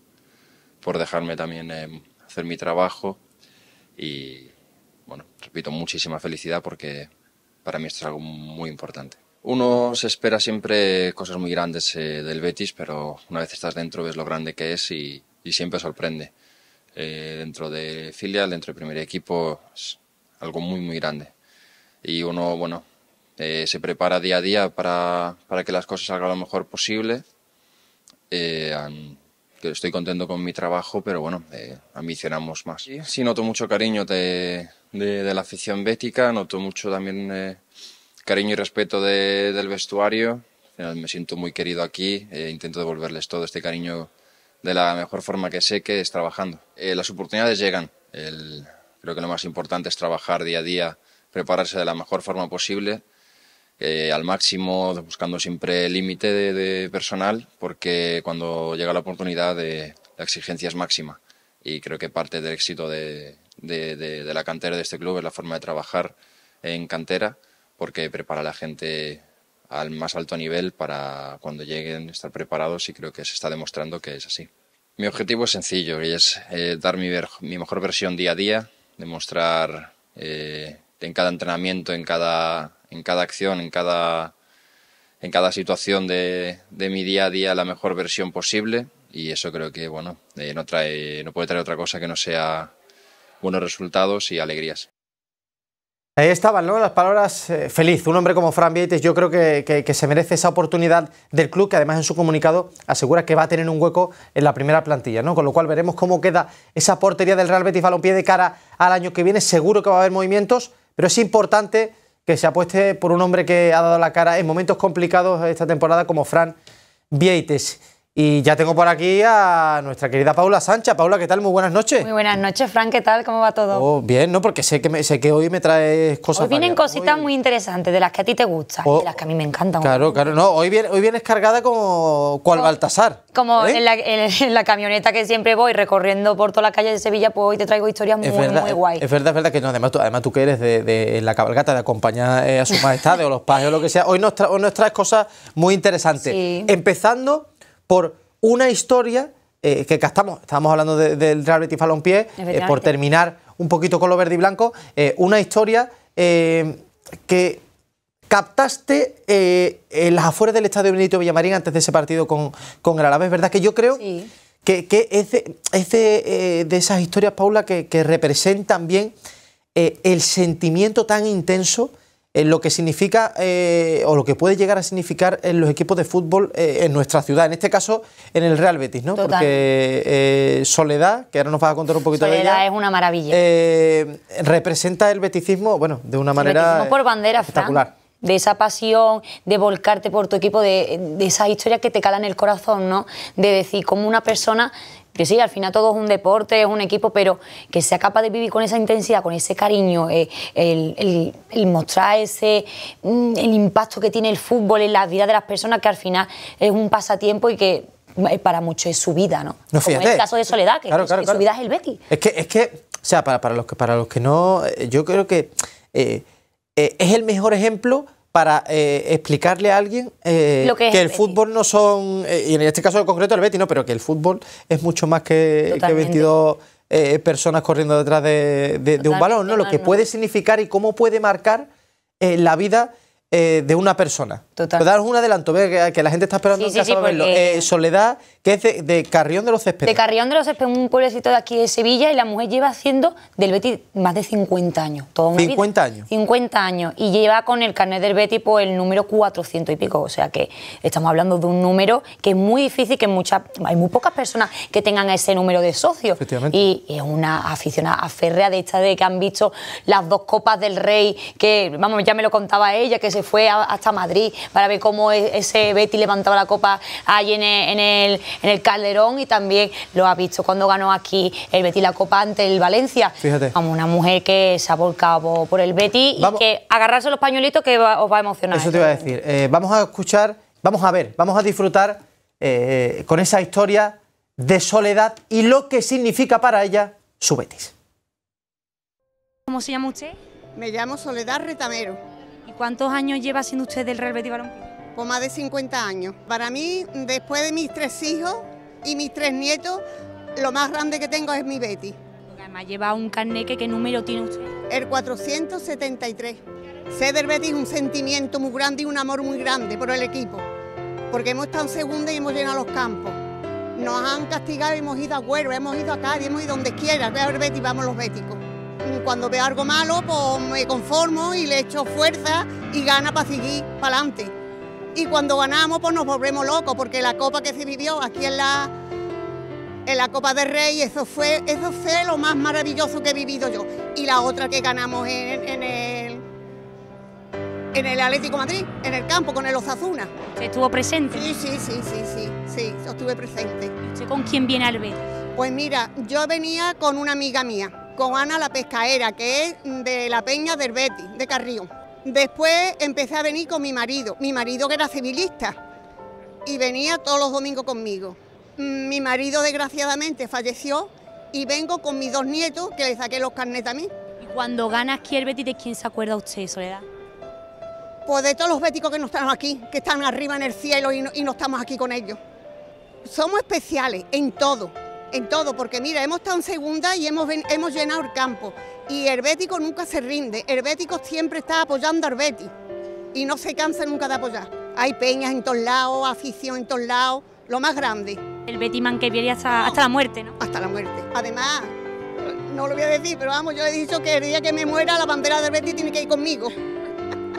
por dejarme también em, hacer mi trabajo y bueno, repito, muchísima felicidad porque para mí esto es algo muy importante. Uno se espera siempre cosas muy grandes eh, del Betis, pero una vez estás dentro ves lo grande que es y, y siempre sorprende. Eh, dentro de filial, dentro de primer equipo, es algo muy, muy grande. Y uno, bueno, eh, se prepara día a día para, para, que las cosas salgan lo mejor posible estoy contento con mi trabajo, pero bueno, eh, ambicionamos más. Sí, noto mucho cariño de, de, la afición bética, noto mucho también eh, cariño y respeto de, del vestuario. Me siento muy querido aquí, eh, intento devolverles todo este cariño de la mejor forma que sé, que es trabajando. Eh, las oportunidades llegan, El, creo que lo más importante es trabajar día a día, prepararse de la mejor forma posible eh, al máximo, buscando siempre el límite de, personal, porque cuando llega la oportunidad eh, la exigencia es máxima. Y creo que parte del éxito de, la cantera de este club es la forma de trabajar en cantera, porque prepara a la gente al más alto nivel para cuando lleguen estar preparados y creo que se está demostrando que es así. Mi objetivo es sencillo y es eh, dar mi, mi, mejor versión día a día, demostrar en cada entrenamiento, en cada en cada acción, en cada, en cada situación de, de mi día a día la mejor versión posible y eso creo que bueno eh, no trae no puede traer otra cosa que no sea buenos resultados y alegrías Ahí estaban las palabras eh, feliz. Un hombre como Fran Vietes yo creo que, que, se merece esa oportunidad del club que además en su comunicado asegura que va a tener un hueco en la primera plantilla. ¿no? Con lo cual veremos cómo queda esa portería del Real Betis Balompié de cara al año que viene. Seguro que va a haber movimientos, pero es importante que se apueste por un hombre que ha dado la cara en momentos complicados esta temporada como Fran Vieites. Y ya tengo por aquí a nuestra querida Paula Sancha. Paula, ¿qué tal? Muy buenas noches. Muy buenas noches, Fran. ¿Qué tal? ¿Cómo va todo? Oh, bien, ¿no? Porque sé que, sé que hoy me traes cosas. Hoy vienen cositas muy interesantes, de las que a ti te gustan, oh, de las que a mí me encantan. Claro, claro. No, hoy, bien hoy vienes cargada como cual Baltasar. Como ¿eh? en, la, camioneta que siempre voy recorriendo por todas las calles de Sevilla, pues hoy te traigo historias muy, muy guay. Es verdad, es verdad que además, tú, además tú que eres de, la cabalgata, de acompañar eh, a su majestades o los pajes o lo que sea, hoy nos, nos traes cosas muy interesantes. Sí. Empezando por una historia eh, que captamos, estábamos hablando del Real Betis Balompié, eh, por terminar un poquito con lo verde y blanco, eh, una historia que captaste en las afueras del Estadio Benito Villamarín antes de ese partido con, con el Alavés, ¿verdad? Que yo creo... Que, que, es, de, esas historias, Paula, que, representan bien el sentimiento tan intenso lo que significa eh, o lo que puede llegar a significar en los equipos de fútbol eh, en nuestra ciudad, en este caso en el Real Betis, ¿no? Porque eh, Soledad, que ahora nos vas a contar un poquito de ella, es una maravilla. representa el beticismo, bueno, de una manera por bandera, espectacular. de esa pasión, de volcarte por tu equipo, de, de esas historias que te calan el corazón, ¿no? De decir como una persona que sí, al final todo es un deporte, es un equipo, pero que sea capaz de vivir con esa intensidad, con ese cariño, eh, el, mostrar ese, mm, el impacto que tiene el fútbol en la vida de las personas, que al final es un pasatiempo y que eh, para muchos es su vida, ¿no? Como en el caso de Soledad, que, su vida es el Betty. Es que, es que o sea, para, para, los que, para los que no, eh, yo creo que es el mejor ejemplo para eh, explicarle a alguien eh, que, el fútbol no son, eh, y en este caso en concreto el Betty, no, pero que el fútbol es mucho más que, que 22 personas corriendo detrás de, de un balón, ¿no? Lo que puede significar y cómo puede marcar la vida eh, de una persona. Total. Pero daros un adelanto, que, que la gente está esperando eh, Soledad, que es de, Carrión de los Céspedes. De Carrión de los Céspedes, un pueblecito de aquí de Sevilla, y la mujer lleva haciendo del Betty más de 50 años. 50 años. 50 años. Y lleva con el carnet del Betty por pues, el número 400 y pico. O sea que estamos hablando de un número que es muy difícil, que muchas, hay muy pocas personas que tengan ese número de socios. Y, es una aficionada aférrea de esta de que han visto las dos copas del rey, que, vamos, ya me lo contaba ella, que se fue hasta Madrid para ver cómo e, ese Betty levantaba la copa ahí en el, Calderón y también lo ha visto cuando ganó aquí el Betty la copa ante el Valencia. Fíjate. como una mujer que se ha volcado por el Betty y que agarrarse los pañuelitos que os va a emocionar. Eso ¿eh? te iba a decir. Eh, vamos a escuchar, vamos a ver, vamos a disfrutar eh, con esa historia de soledad y lo que significa para ella su Betis. ¿Cómo se llama usted? Me llamo Soledad Retamero. ¿Cuántos años lleva siendo usted del Real Betis Balompié? Pues más de 50 años. Para mí, después de mis tres hijos y mis tres nietos, lo más grande que tengo es mi Betis. Además lleva un carnet que qué número tiene usted. El 473. Sé del Betis un sentimiento muy grande y un amor muy grande por el equipo, porque hemos estado en segunda y hemos llenado los campos. Nos han castigado, y hemos ido a cuero, hemos ido a Cádiz, hemos ido donde quiera, ve a ver Betis, vamos los béticos cuando veo algo malo, pues me conformo y le echo fuerza y gana para seguir para adelante. Y cuando ganamos, pues nos volvemos locos, porque la copa que se vivió aquí en la, en la Copa del Rey, eso fue, eso fue lo más maravilloso que he vivido yo. Y la otra que ganamos en, en el en el Atlético Madrid, en el campo con el Osasuna. ¿Estuvo presente? Sí, sí, sí, sí, sí, sí, yo estuve presente. ¿Usted con quién viene al ver? Pues mira, yo venía con una amiga mía, con Ana la pescaera, que es de la Peña del Betis, de Carrillo. Después empecé a venir con mi marido, mi marido que era civilista, y venía todos los domingos conmigo. Mm, mi marido desgraciadamente falleció y vengo con mis dos nietos, que le saqué los carnets a mí. ¿Y cuando ganas aquí el de quién se acuerda usted, Soledad? Pues de todos los béticos que no están aquí, que están arriba en el cielo y no, y no estamos aquí con ellos. Somos especiales en todo en todo, porque mira, hemos estado en segunda y hemos, hemos llenado el campo. Y Herbético nunca se rinde, Herbético siempre está apoyando a Arbeti y no se cansa nunca de apoyar. Hay peñas en todos lados, afición en todos lados, lo más grande. El Betiman que viene hasta, la muerte, ¿no? Hasta la muerte. Además, no lo voy a decir, pero vamos, yo he dicho que el día que me muera la bandera de Arbeti tiene que ir conmigo.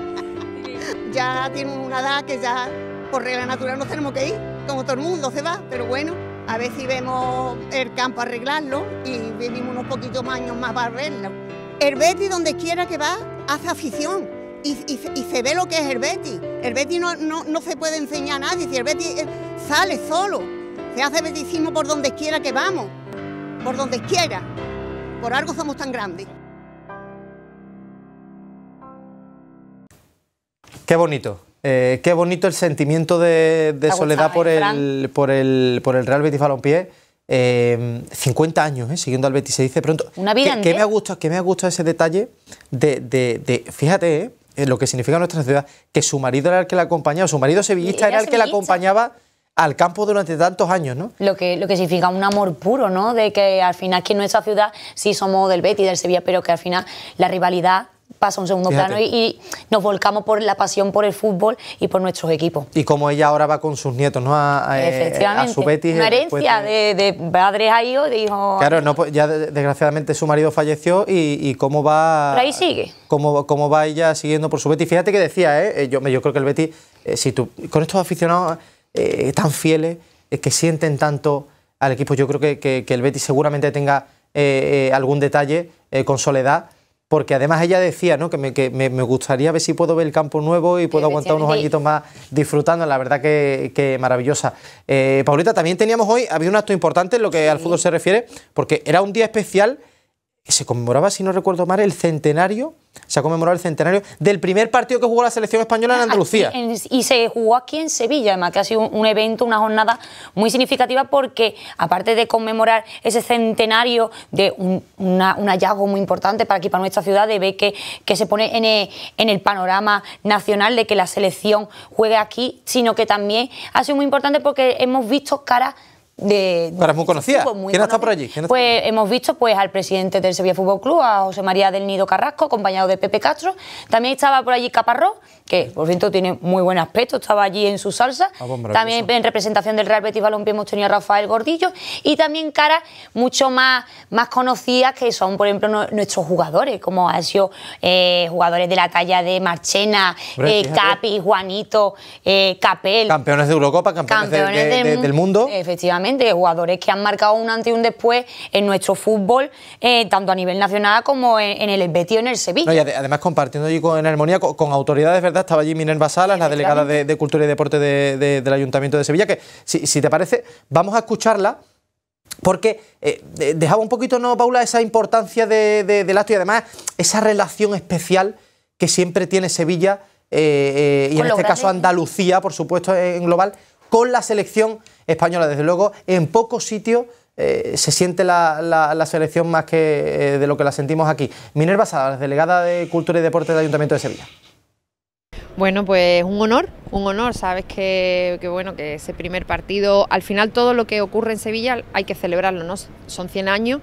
ya tiene una edad que ya por regla natural no tenemos que ir, como todo el mundo se va, pero bueno a ver si vemos el campo arreglarlo y vivimos unos poquitos años más para verlo. El Betty, donde quiera que va, hace afición y, se ve lo que es el Betty. El Betty no, se puede enseñar a nadie, si el Betty eh, sale solo, se hace beticismo por donde quiera que vamos, por donde quiera. Por algo somos tan grandes. Qué bonito, eh, qué bonito el sentimiento de, soledad por el, Real Betis Balompié. 50 eh, años, eh, siguiendo al Betis, se dice pronto. Una vida ¿Qué, me ha gustado, qué me ha gustado ese detalle de, fíjate, lo que significa nuestra ciudad, que su marido era el que la acompañaba, su marido sevillista era, el que la acompañaba al campo durante tantos años, ¿no? Lo que, lo que significa un amor puro, ¿no? De que al final aquí en nuestra ciudad sí somos del Betis, del Sevilla, pero que al final la rivalidad pasa un segundo plano y, nos volcamos por la pasión por el fútbol y por nuestros equipos. Y como ella ahora va con sus nietos, ¿no? A, eh, su Betis. Una herencia de, padres a o de Claro, no, pues, ya desgraciadamente su marido falleció y, cómo va... Pero ahí sigue. Cómo, cómo, va ella siguiendo por su Betis. Fíjate que decía, ¿eh? eh yo, yo creo que el Betis, eh, si tú, con estos aficionados tan fieles, que sienten tanto al equipo, yo creo que, que el Betis seguramente tenga algún detalle con Soledad, porque además ella decía ¿no? que, me, gustaría ver si puedo ver el campo nuevo y puedo aguantar unos añitos más disfrutando, la verdad que, maravillosa. Eh, Paulita, también teníamos hoy, había un acto importante en lo que al fútbol se refiere, porque era un día especial se conmemoraba, si no recuerdo mal, el centenario, se ha conmemorado el centenario del primer partido que jugó la selección española en ah, Andalucía. Y, se jugó aquí en Sevilla, además, que ha sido un evento, una jornada muy significativa porque, aparte de conmemorar ese centenario de un, hallazgo muy importante para aquí, para nuestra ciudad, de ver que, que se pone en el, en el, panorama nacional de que la selección juegue aquí, sino que también ha sido muy importante porque hemos visto caras para muy conocida. ¿Quién está por allí? pues hemos visto pues al presidente del Sevilla Fútbol Club, a José María del Nido Carrasco, acompañado de Pepe Castro. También estaba por allí Caparró que por cierto tiene muy buen aspecto, estaba allí en su salsa. Ah, pues también en representación del Real Betis Balompié hemos tenido a Rafael Gordillo y también caras mucho más, más conocidas que son, por ejemplo, nuestros jugadores, como han sido eh, jugadores de la talla de Marchena, eh, Capi, Juanito, eh, Capel. Campeones de Eurocopa, campeones, del, del mundo. Efectivamente jugadores que han marcado un antes y un después en nuestro fútbol, eh, tanto a nivel nacional como en, el Betis en el Sevilla. y además compartiendo allí en armonía con, autoridades, ¿verdad? Estaba allí Minerva Salas, la delegada de, Cultura y Deporte del Ayuntamiento de Sevilla, que si, te parece, vamos a escucharla. Porque eh, dejaba un poquito, ¿no, Paula, esa importancia del acto y además esa relación especial que siempre tiene Sevilla eh, y en este caso Andalucía, por supuesto, en global, con la selección española. Desde luego, en pocos sitios eh, se siente la, selección más que eh, de lo que la sentimos aquí. Minerva Salas, delegada de Cultura y Deporte del Ayuntamiento de Sevilla. Bueno, pues un honor, un honor, sabes que, que, bueno, que ese primer partido, al final todo lo que ocurre en Sevilla hay que celebrarlo, ¿no? Son 100 años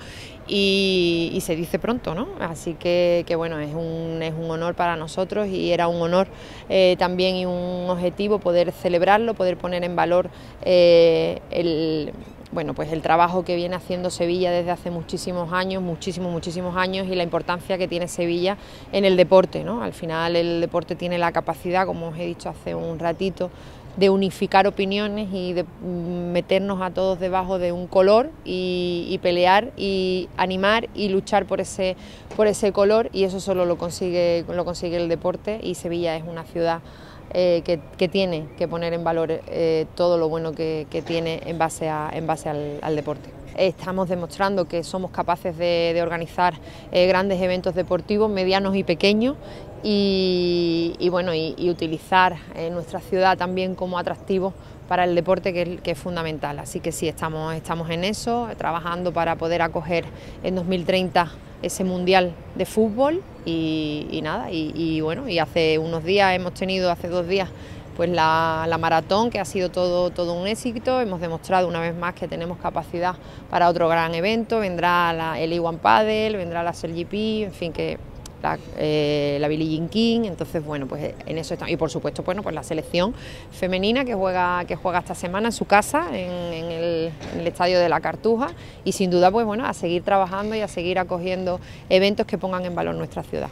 y, se dice pronto, ¿no? Así que, que bueno, es un, es un, honor para nosotros y era un honor eh, también y un objetivo poder celebrarlo, poder poner en valor eh, el, bueno, pues el trabajo que viene haciendo Sevilla desde hace muchísimos años, muchísimos, muchísimos años y la importancia que tiene Sevilla en el deporte. ¿no? Al final el deporte tiene la capacidad, como os he dicho hace un ratito, de unificar opiniones y de mm, meternos a todos debajo de un color y, pelear y animar y luchar por ese, por ese color y eso solo lo consigue, lo consigue el deporte y Sevilla es una ciudad eh, que, tiene que poner en valor eh, todo lo bueno que, tiene en base, en base al, deporte estamos demostrando que somos capaces de, organizar eh, grandes eventos deportivos, medianos y pequeños, y, bueno, y, utilizar eh, nuestra ciudad también como atractivo para el deporte que es, fundamental. Así que sí, estamos, estamos en eso, trabajando para poder acoger en 2030 ese mundial de fútbol y, nada, y, bueno, y hace unos días hemos tenido, hace dos días, pues la, maratón, que ha sido todo, todo un éxito, hemos demostrado una vez más que tenemos capacidad para otro gran evento, vendrá la, el Iwan Padel, vendrá la SLGP, en fin, que la, eh, la Billie Jean King, entonces bueno, pues eh, en eso estamos. Y por supuesto, bueno, pues la selección femenina que juega, que juega esta semana en su casa, en, en, el, estadio de la Cartuja, y sin duda, pues bueno, a seguir trabajando y a seguir acogiendo eventos que pongan en valor nuestra ciudad.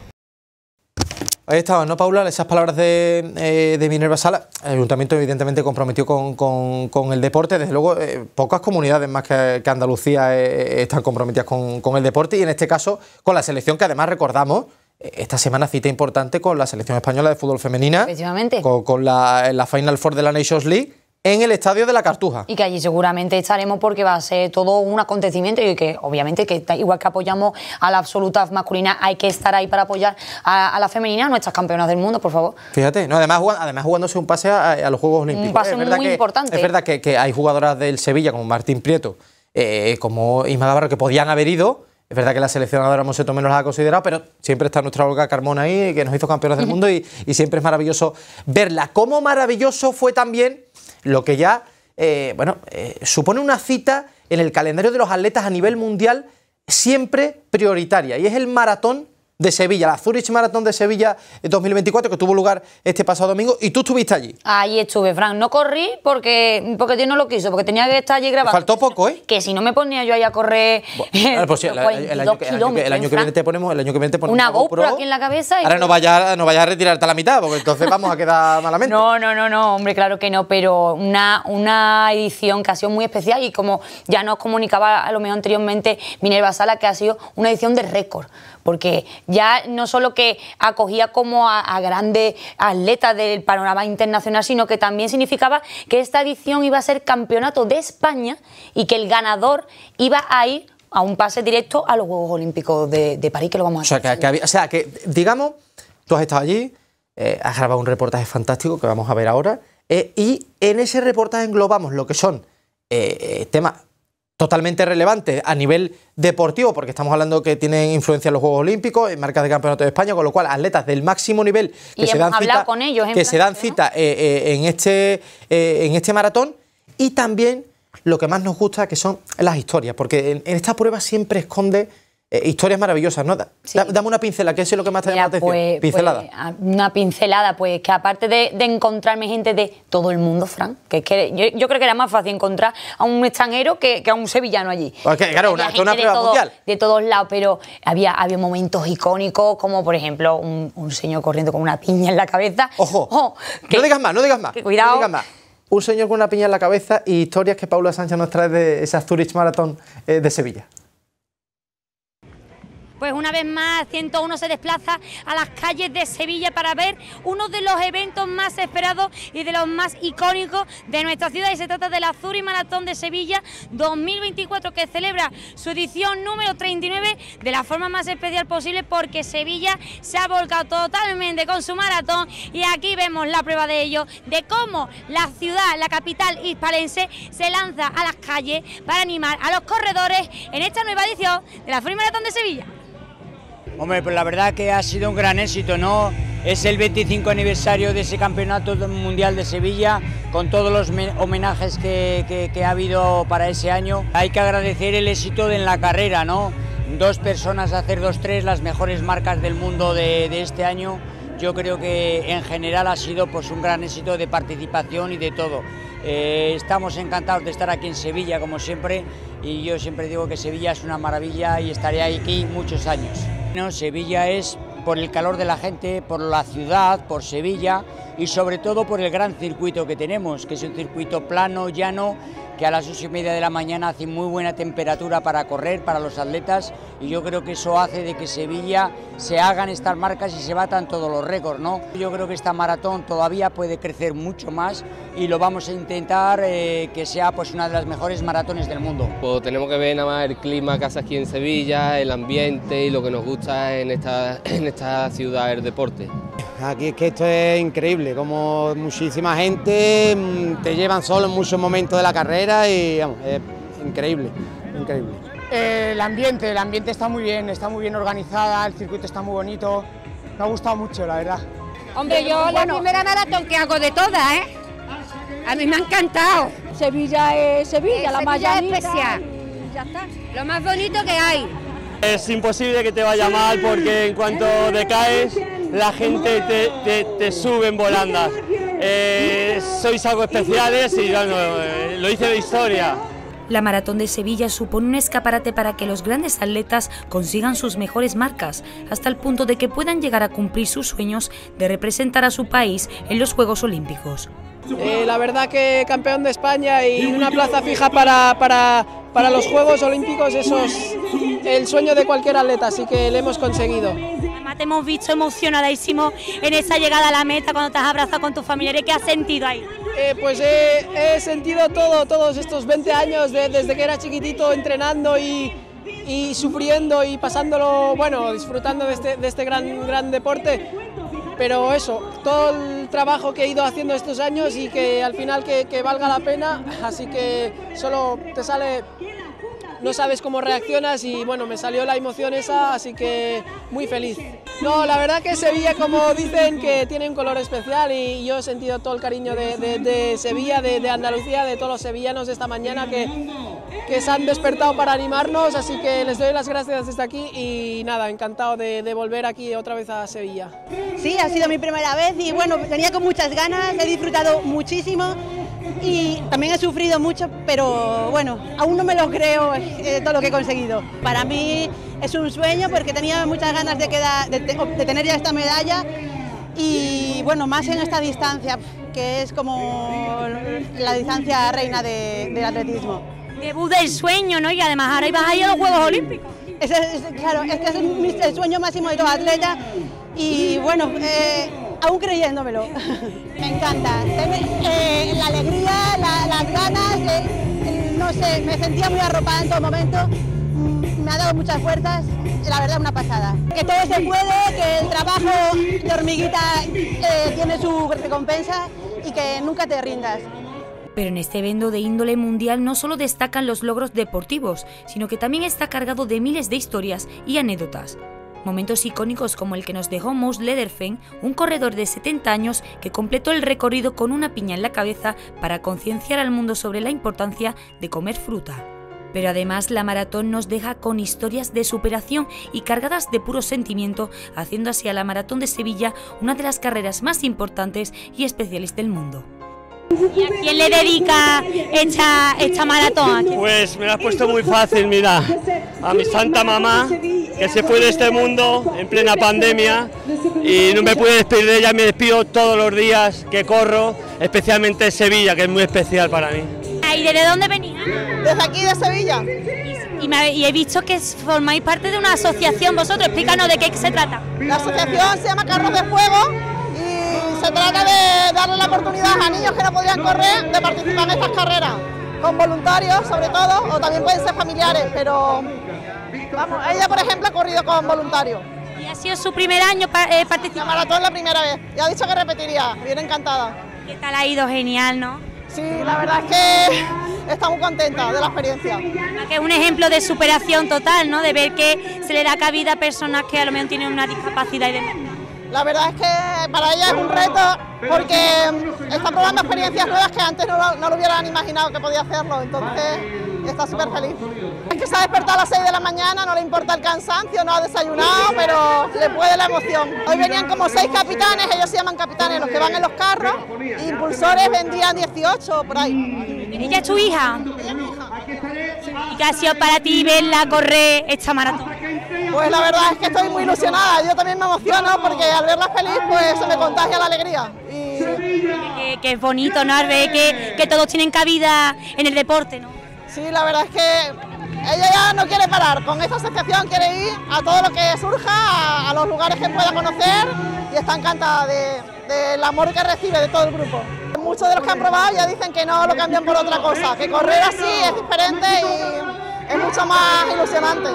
Ahí estaba, ¿no, Paula? Esas palabras de, eh, de Minerva Sala. El ayuntamiento, evidentemente, comprometió con, con, con el deporte. Desde luego, eh, pocas comunidades más que, Andalucía están comprometidas con, con el deporte y, en este caso, con la selección, que además recordamos esta semana cita importante con la selección española de fútbol femenina. Con, con la, Final Four de la Nations League en el estadio de la Cartuja. Y que allí seguramente estaremos porque va a ser todo un acontecimiento y que obviamente que igual que apoyamos a la absoluta masculina hay que estar ahí para apoyar a, la femenina, a nuestras campeonas del mundo, por favor. Fíjate, no, además, además jugándose un pase a, los Juegos Olímpicos. Un pase muy importante. Es verdad que, hay jugadoras del Sevilla como Martín Prieto, eh, como Isma Álvaro, que podían haber ido, es verdad que la seleccionadora Moseto menos la ha considerado, pero siempre está nuestra Olga Carmona ahí, que nos hizo campeones del mundo y, siempre es maravilloso verla. Cómo maravilloso fue también lo que ya, eh, bueno, eh, supone una cita en el calendario de los atletas a nivel mundial siempre prioritaria, y es el maratón de Sevilla, la Zurich Marathon de Sevilla 2024 que tuvo lugar este pasado domingo y tú estuviste allí. Ahí estuve, Frank, No corrí porque porque Dios no lo quiso, porque tenía que estar allí grabando. Faltó poco, ¿eh? Que si no me ponía yo ahí a correr el, año, que, viene te ponemos, el una GoPro, aquí en la cabeza. Y ahora no vayas no vaya a retirarte a la mitad, porque entonces vamos a quedar malamente. No, no, no, no, hombre, claro que no, pero una una edición que ha sido muy especial y como ya nos comunicaba a lo mejor anteriormente Minerva Sala que ha sido una edición de récord porque ya no solo que acogía como a, grandes atletas del panorama internacional, sino que también significaba que esta edición iba a ser campeonato de España y que el ganador iba a ir a un pase directo a los Juegos Olímpicos de, París, que lo vamos a hacer. O sea, que, o sea, que digamos, tú has estado allí, eh, has grabado un reportaje fantástico que vamos a ver ahora, eh, y en ese reportaje englobamos lo que son eh, temas totalmente relevante a nivel deportivo, porque estamos hablando que tienen influencia en los Juegos Olímpicos, en marcas de campeonato de España, con lo cual atletas del máximo nivel que se dan cita, que se dan cita en, este, eh, en este maratón y también lo que más nos gusta que son las historias, porque en, en esta prueba siempre esconde eh, historias maravillosas, ¿no? Dame una pincelada, ¿qué es lo que más te llama la atención? Pues, pues, pincelada. Ah, una pincelada, pues que aparte de, encontrarme gente de todo el mundo, Fran, que yo, creo que era más fácil encontrar a un extranjero que, a un sevillano allí. claro, una, una prueba de De todos lados, pero había, momentos icónicos, como por ejemplo un, señor corriendo con una piña en la cabeza. Ojo, no digas más, no digas más. No digas más un señor con una piña en la cabeza y historias que Paula Sánchez nos trae de esa Zurich Marathon eh, de Sevilla pues una vez más 101 se desplaza a las calles de Sevilla para ver uno de los eventos más esperados y de los más icónicos de nuestra ciudad y se trata del y Maratón de Sevilla 2024 que celebra su edición número 39 de la forma más especial posible porque Sevilla se ha volcado totalmente con su maratón y aquí vemos la prueba de ello, de cómo la ciudad, la capital hispalense se lanza a las calles para animar a los corredores en esta nueva edición de la y Maratón de Sevilla. Hombre, pues la verdad que ha sido un gran éxito, ¿no? Es el 25 aniversario de ese campeonato mundial de Sevilla, con todos los homenajes que, ha habido para ese año. Hay que agradecer el éxito en la carrera, ¿no? Dos personas hacer dos tres, las mejores marcas del mundo de, este año. Yo creo que en general ha sido pues, un gran éxito de participación y de todo. Eh, estamos encantados de estar aquí en Sevilla, como siempre, y yo siempre digo que Sevilla es una maravilla y estaré aquí muchos años. No, Sevilla es por el calor de la gente, por la ciudad, por Sevilla, y sobre todo por el gran circuito que tenemos, que es un circuito plano, llano, que a las ocho y media de la mañana hace muy buena temperatura para correr, para los atletas, y yo creo que eso hace de que Sevilla se hagan estas marcas y se batan todos los récords, ¿no? Yo creo que esta maratón todavía puede crecer mucho más y lo vamos a intentar eh, que sea pues una de las mejores maratones del mundo. Pues tenemos que ver nada más el clima que hace aquí en Sevilla, el ambiente y lo que nos gusta en esta, en esta ciudad, el deporte. Aquí es que esto es increíble como muchísima gente mm, te llevan solo en muchos momentos de la carrera y es increíble, increíble. El ambiente, el ambiente está muy bien, está muy bien organizada, el circuito está muy bonito, me ha gustado mucho, la verdad. Hombre, yo la primera maratón que hago de todas, ¿eh? A mí me ha encantado. Sevilla es Sevilla, la Sevilla especial. ya está. Lo más bonito que hay. Es imposible que te vaya mal porque en cuanto decaes la gente te, sube en volandas. Eh, sois algo especiales y eh, lo hice de historia. La Maratón de Sevilla supone un escaparate para que los grandes atletas consigan sus mejores marcas, hasta el punto de que puedan llegar a cumplir sus sueños de representar a su país en los Juegos Olímpicos. Eh, la verdad que campeón de España y una plaza fija para, para los Juegos Olímpicos, eso es el sueño de cualquier atleta, así que lo hemos conseguido hemos visto emocionadísimo en esa llegada a la meta, cuando te has abrazado con tus familiares, ¿qué has sentido ahí? Eh, pues eh, he sentido todo, todos estos 20 años desde que era chiquitito entrenando y, y, sufriendo y pasándolo, bueno, disfrutando de este, de este gran, gran deporte. Pero eso, todo el trabajo que he ido haciendo estos años y que al final que valga la pena, así que solo te sale no sabes cómo reaccionas y bueno, me salió la emoción esa, así que muy feliz. No, la verdad que Sevilla, como dicen, que tiene un color especial y yo he sentido todo el cariño de, Sevilla, de, Andalucía, de todos los sevillanos esta mañana que, se han despertado para animarnos, así que les doy las gracias desde aquí y nada, encantado de, de volver aquí otra vez a Sevilla. Sí, ha sido mi primera vez y bueno, tenía con muchas ganas, he disfrutado muchísimo y también he sufrido mucho, pero bueno, aún no me lo creo eh, todo lo que he conseguido. Para mí es un sueño porque tenía muchas ganas de, de, tener ya esta medalla y bueno, más en esta distancia, que es como la distancia reina del atletismo. Debut del sueño, ¿no? Y además ahora ibas a ir a los Juegos Olímpicos. claro, es que es el sueño máximo de todo atleta y bueno... Eh, aún creyéndomelo. Me encanta, eh, la alegría, las ganas, mm, no sé, me sentía muy arropada en todo momento, mm, me ha dado muchas fuerzas, la verdad una pasada. Que todo se puede, que el trabajo de hormiguita eh, tiene su recompensa y que nunca te rindas. Pero en este evento de índole mundial no solo destacan los logros deportivos, sino que también está cargado de miles de historias y anécdotas. Momentos icónicos como el que nos dejó Moose Lederfen, un corredor de 70 años que completó el recorrido con una piña en la cabeza para concienciar al mundo sobre la importancia de comer fruta. Pero además la maratón nos deja con historias de superación y cargadas de puro sentimiento, haciendo así a la Maratón de Sevilla una de las carreras más importantes y especiales del mundo. ¿Y a quién le dedica esta, esta maratón? Pues me la has puesto muy fácil, mira. A mi santa mamá, que se fue de este mundo en plena pandemia y no me pude despedir de ella, me despido todos los días que corro, especialmente Sevilla, que es muy especial para mí. ¿Y desde dónde venía? Desde aquí de Sevilla. Y, y, he visto que formáis parte de una asociación vosotros, explícanos de qué se trata. La asociación se llama Carros de Fuego se trata de darle la oportunidad a niños que no podían correr de participar en estas carreras, con voluntarios sobre todo, o también pueden ser familiares, pero ella por ejemplo ha corrido con voluntarios. ¿Y ha sido su primer año participar eh, participando? La maratón la primera vez, y ha dicho que repetiría, bien encantada. ¿Qué tal ha ido? Genial, ¿no? Sí, la verdad es que está muy contenta de la experiencia. Que es un ejemplo de superación total, ¿no? De ver que se le da cabida a personas que a lo mejor tienen una discapacidad y demás. La verdad es que para ella es un reto porque está probando experiencias nuevas que antes no lo, hubieran imaginado que podía hacerlo, entonces está súper feliz. Es que se ha despertado a las 6 de la mañana, no le importa el cansancio, no ha desayunado, pero le puede la emoción. Hoy venían como 6 capitanes, ellos se llaman capitanes, los que van en los carros, impulsores vendían 18 por ahí. ¿Ella es tu hija? qué ha sido para ti verla correr esta maratón? Pues la verdad es que estoy muy ilusionada, yo también me emociono porque al verla feliz pues se me contagia la alegría. Y... Que, es bonito, ¿no? Al ver que, todos tienen cabida en el deporte, ¿no? Sí, la verdad es que ella ya no quiere parar, con esa sensación quiere ir a todo lo que surja, a, los lugares que pueda conocer y está encantada del amor que recibe de todo el grupo. Muchos de los que han probado ya dicen que no lo cambian por otra cosa, que correr así es diferente y es mucho más ilusionante.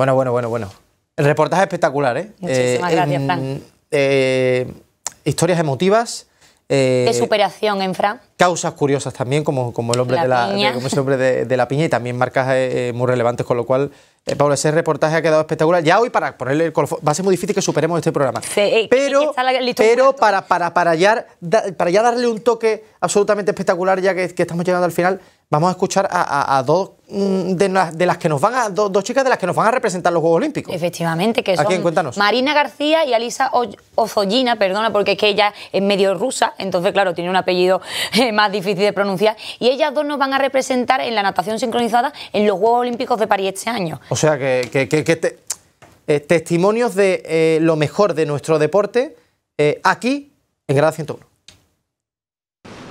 Bueno, bueno, bueno, bueno. El reportaje espectacular, ¿eh? eh gracias, eh, historias emotivas. Eh, de superación en Fran. Causas curiosas también, como, como el hombre, de, la, hombre de, la piña y también marcas muy relevantes, con lo cual, Pablo, ese reportaje ha quedado espectacular. Ya hoy, para ponerle el colofón, va a ser muy difícil que superemos este programa. pero para, para, para, ya, para ya darle un toque absolutamente espectacular, ya que estamos llegando al final, Vamos a escuchar a, dos mm, de las, que nos van a dos, chicas de las que nos van a representar los Juegos Olímpicos. Efectivamente, que son Marina García y Alisa Ozollina, perdona, porque es que ella es medio rusa, entonces claro, tiene un apellido eh, más difícil de pronunciar y ellas dos nos van a representar en la natación sincronizada en los Juegos Olímpicos de París este año. O sea que, eh, testimonios de eh, lo mejor de nuestro deporte aquí en Grada 101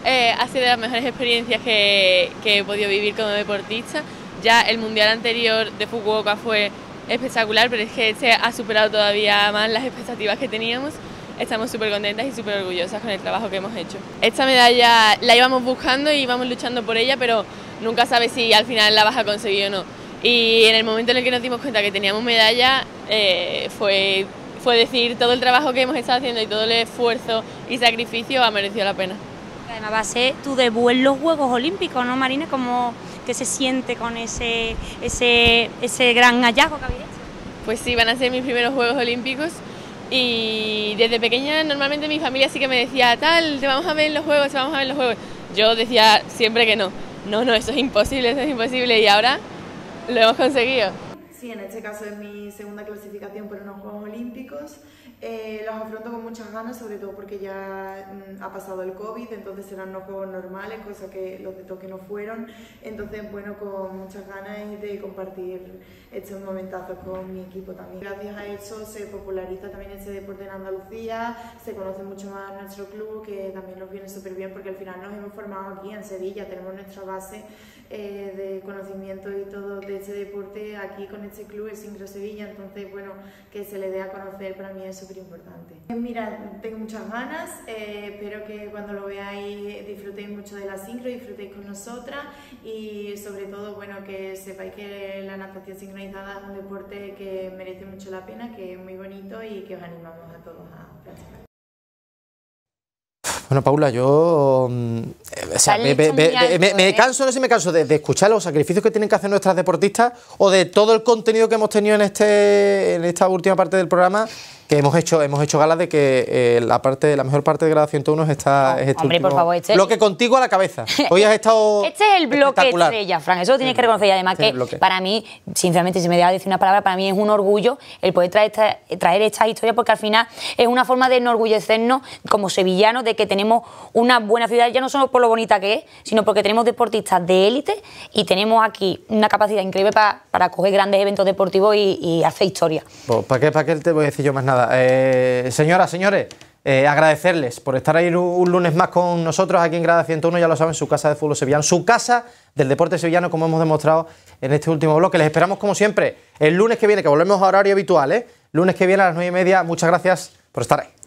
eh, ha sido de las mejores experiencias que, he podido vivir como deportista. Ya el mundial anterior de Fukuoka fue espectacular, pero es que se ha superado todavía más las expectativas que teníamos. Estamos súper contentas y súper orgullosas con el trabajo que hemos hecho. Esta medalla la íbamos buscando y íbamos luchando por ella, pero nunca sabes si al final la vas a conseguir o no. Y en el momento en el que nos dimos cuenta que teníamos medalla, eh, fue, fue decir todo el trabajo que hemos estado haciendo y todo el esfuerzo y sacrificio ha merecido la pena. Además va a ser tu debut en los Juegos Olímpicos, ¿no, Marina? ¿Cómo que se siente con ese, ese, gran hallazgo que habéis hecho? Pues sí, van a ser mis primeros Juegos Olímpicos. Y desde pequeña normalmente mi familia sí que me decía, tal, te vamos a ver en los juegos, te vamos a ver los juegos. Yo decía siempre que no, no, no, eso es imposible, eso es imposible y ahora lo hemos conseguido. Sí, en este caso es mi segunda clasificación por unos Juegos Olímpicos. Eh, los afronto con muchas ganas, sobre todo porque ya mm, ha pasado el COVID, entonces serán los juegos normales, cosa que los de toque no fueron. Entonces, bueno, con muchas ganas de compartir estos momentazos con mi equipo también. Gracias a eso se populariza también este deporte en Andalucía, se conoce mucho más nuestro club, que también nos viene súper bien porque al final nos hemos formado aquí en Sevilla, tenemos nuestra base eh, de conocimiento y todo de este deporte aquí con este club, el Sincro Sevilla, entonces, bueno, que se le dé a conocer para mí eso importante. Eh, mira, tengo muchas ganas, espero eh, que cuando lo veáis disfrutéis mucho de la sincro, disfrutéis con nosotras y sobre todo, bueno, que sepáis que la natación sincronizada es un deporte que merece mucho la pena, que es muy bonito y que os animamos a todos a Bueno, Paula, yo. Mm, eh, o sea, me, canso, no sé si me canso, de, de, escuchar los sacrificios que tienen que hacer nuestras deportistas o de todo el contenido que hemos tenido en, este, en esta última parte del programa que hemos hecho hemos hecho gala de que eh, la parte la mejor parte de gradación 101 está es este hombre, por favor, bloque este contigo a la cabeza hoy has estado este es el bloque estrella Fran eso lo tienes que reconocer y además este que para mí sinceramente si me deja decir una palabra para mí es un orgullo el poder traer esta, traer estas historias porque al final es una forma de enorgullecernos como sevillanos de que tenemos una buena ciudad ya no solo por lo bonita que es sino porque tenemos deportistas de élite y tenemos aquí una capacidad increíble para, coger grandes eventos deportivos y, y hacer historia pues, para qué para qué te voy a decir yo más nada eh, señoras, señores, eh, agradecerles por estar ahí un, lunes más con nosotros aquí en Grada 101, ya lo saben, su casa de fútbol sevillano, su casa del deporte sevillano, como hemos demostrado en este último bloque. Les esperamos como siempre el lunes que viene, que volvemos a horario habitual, ¿eh? Lunes que viene a las nueve y media. Muchas gracias por estar ahí.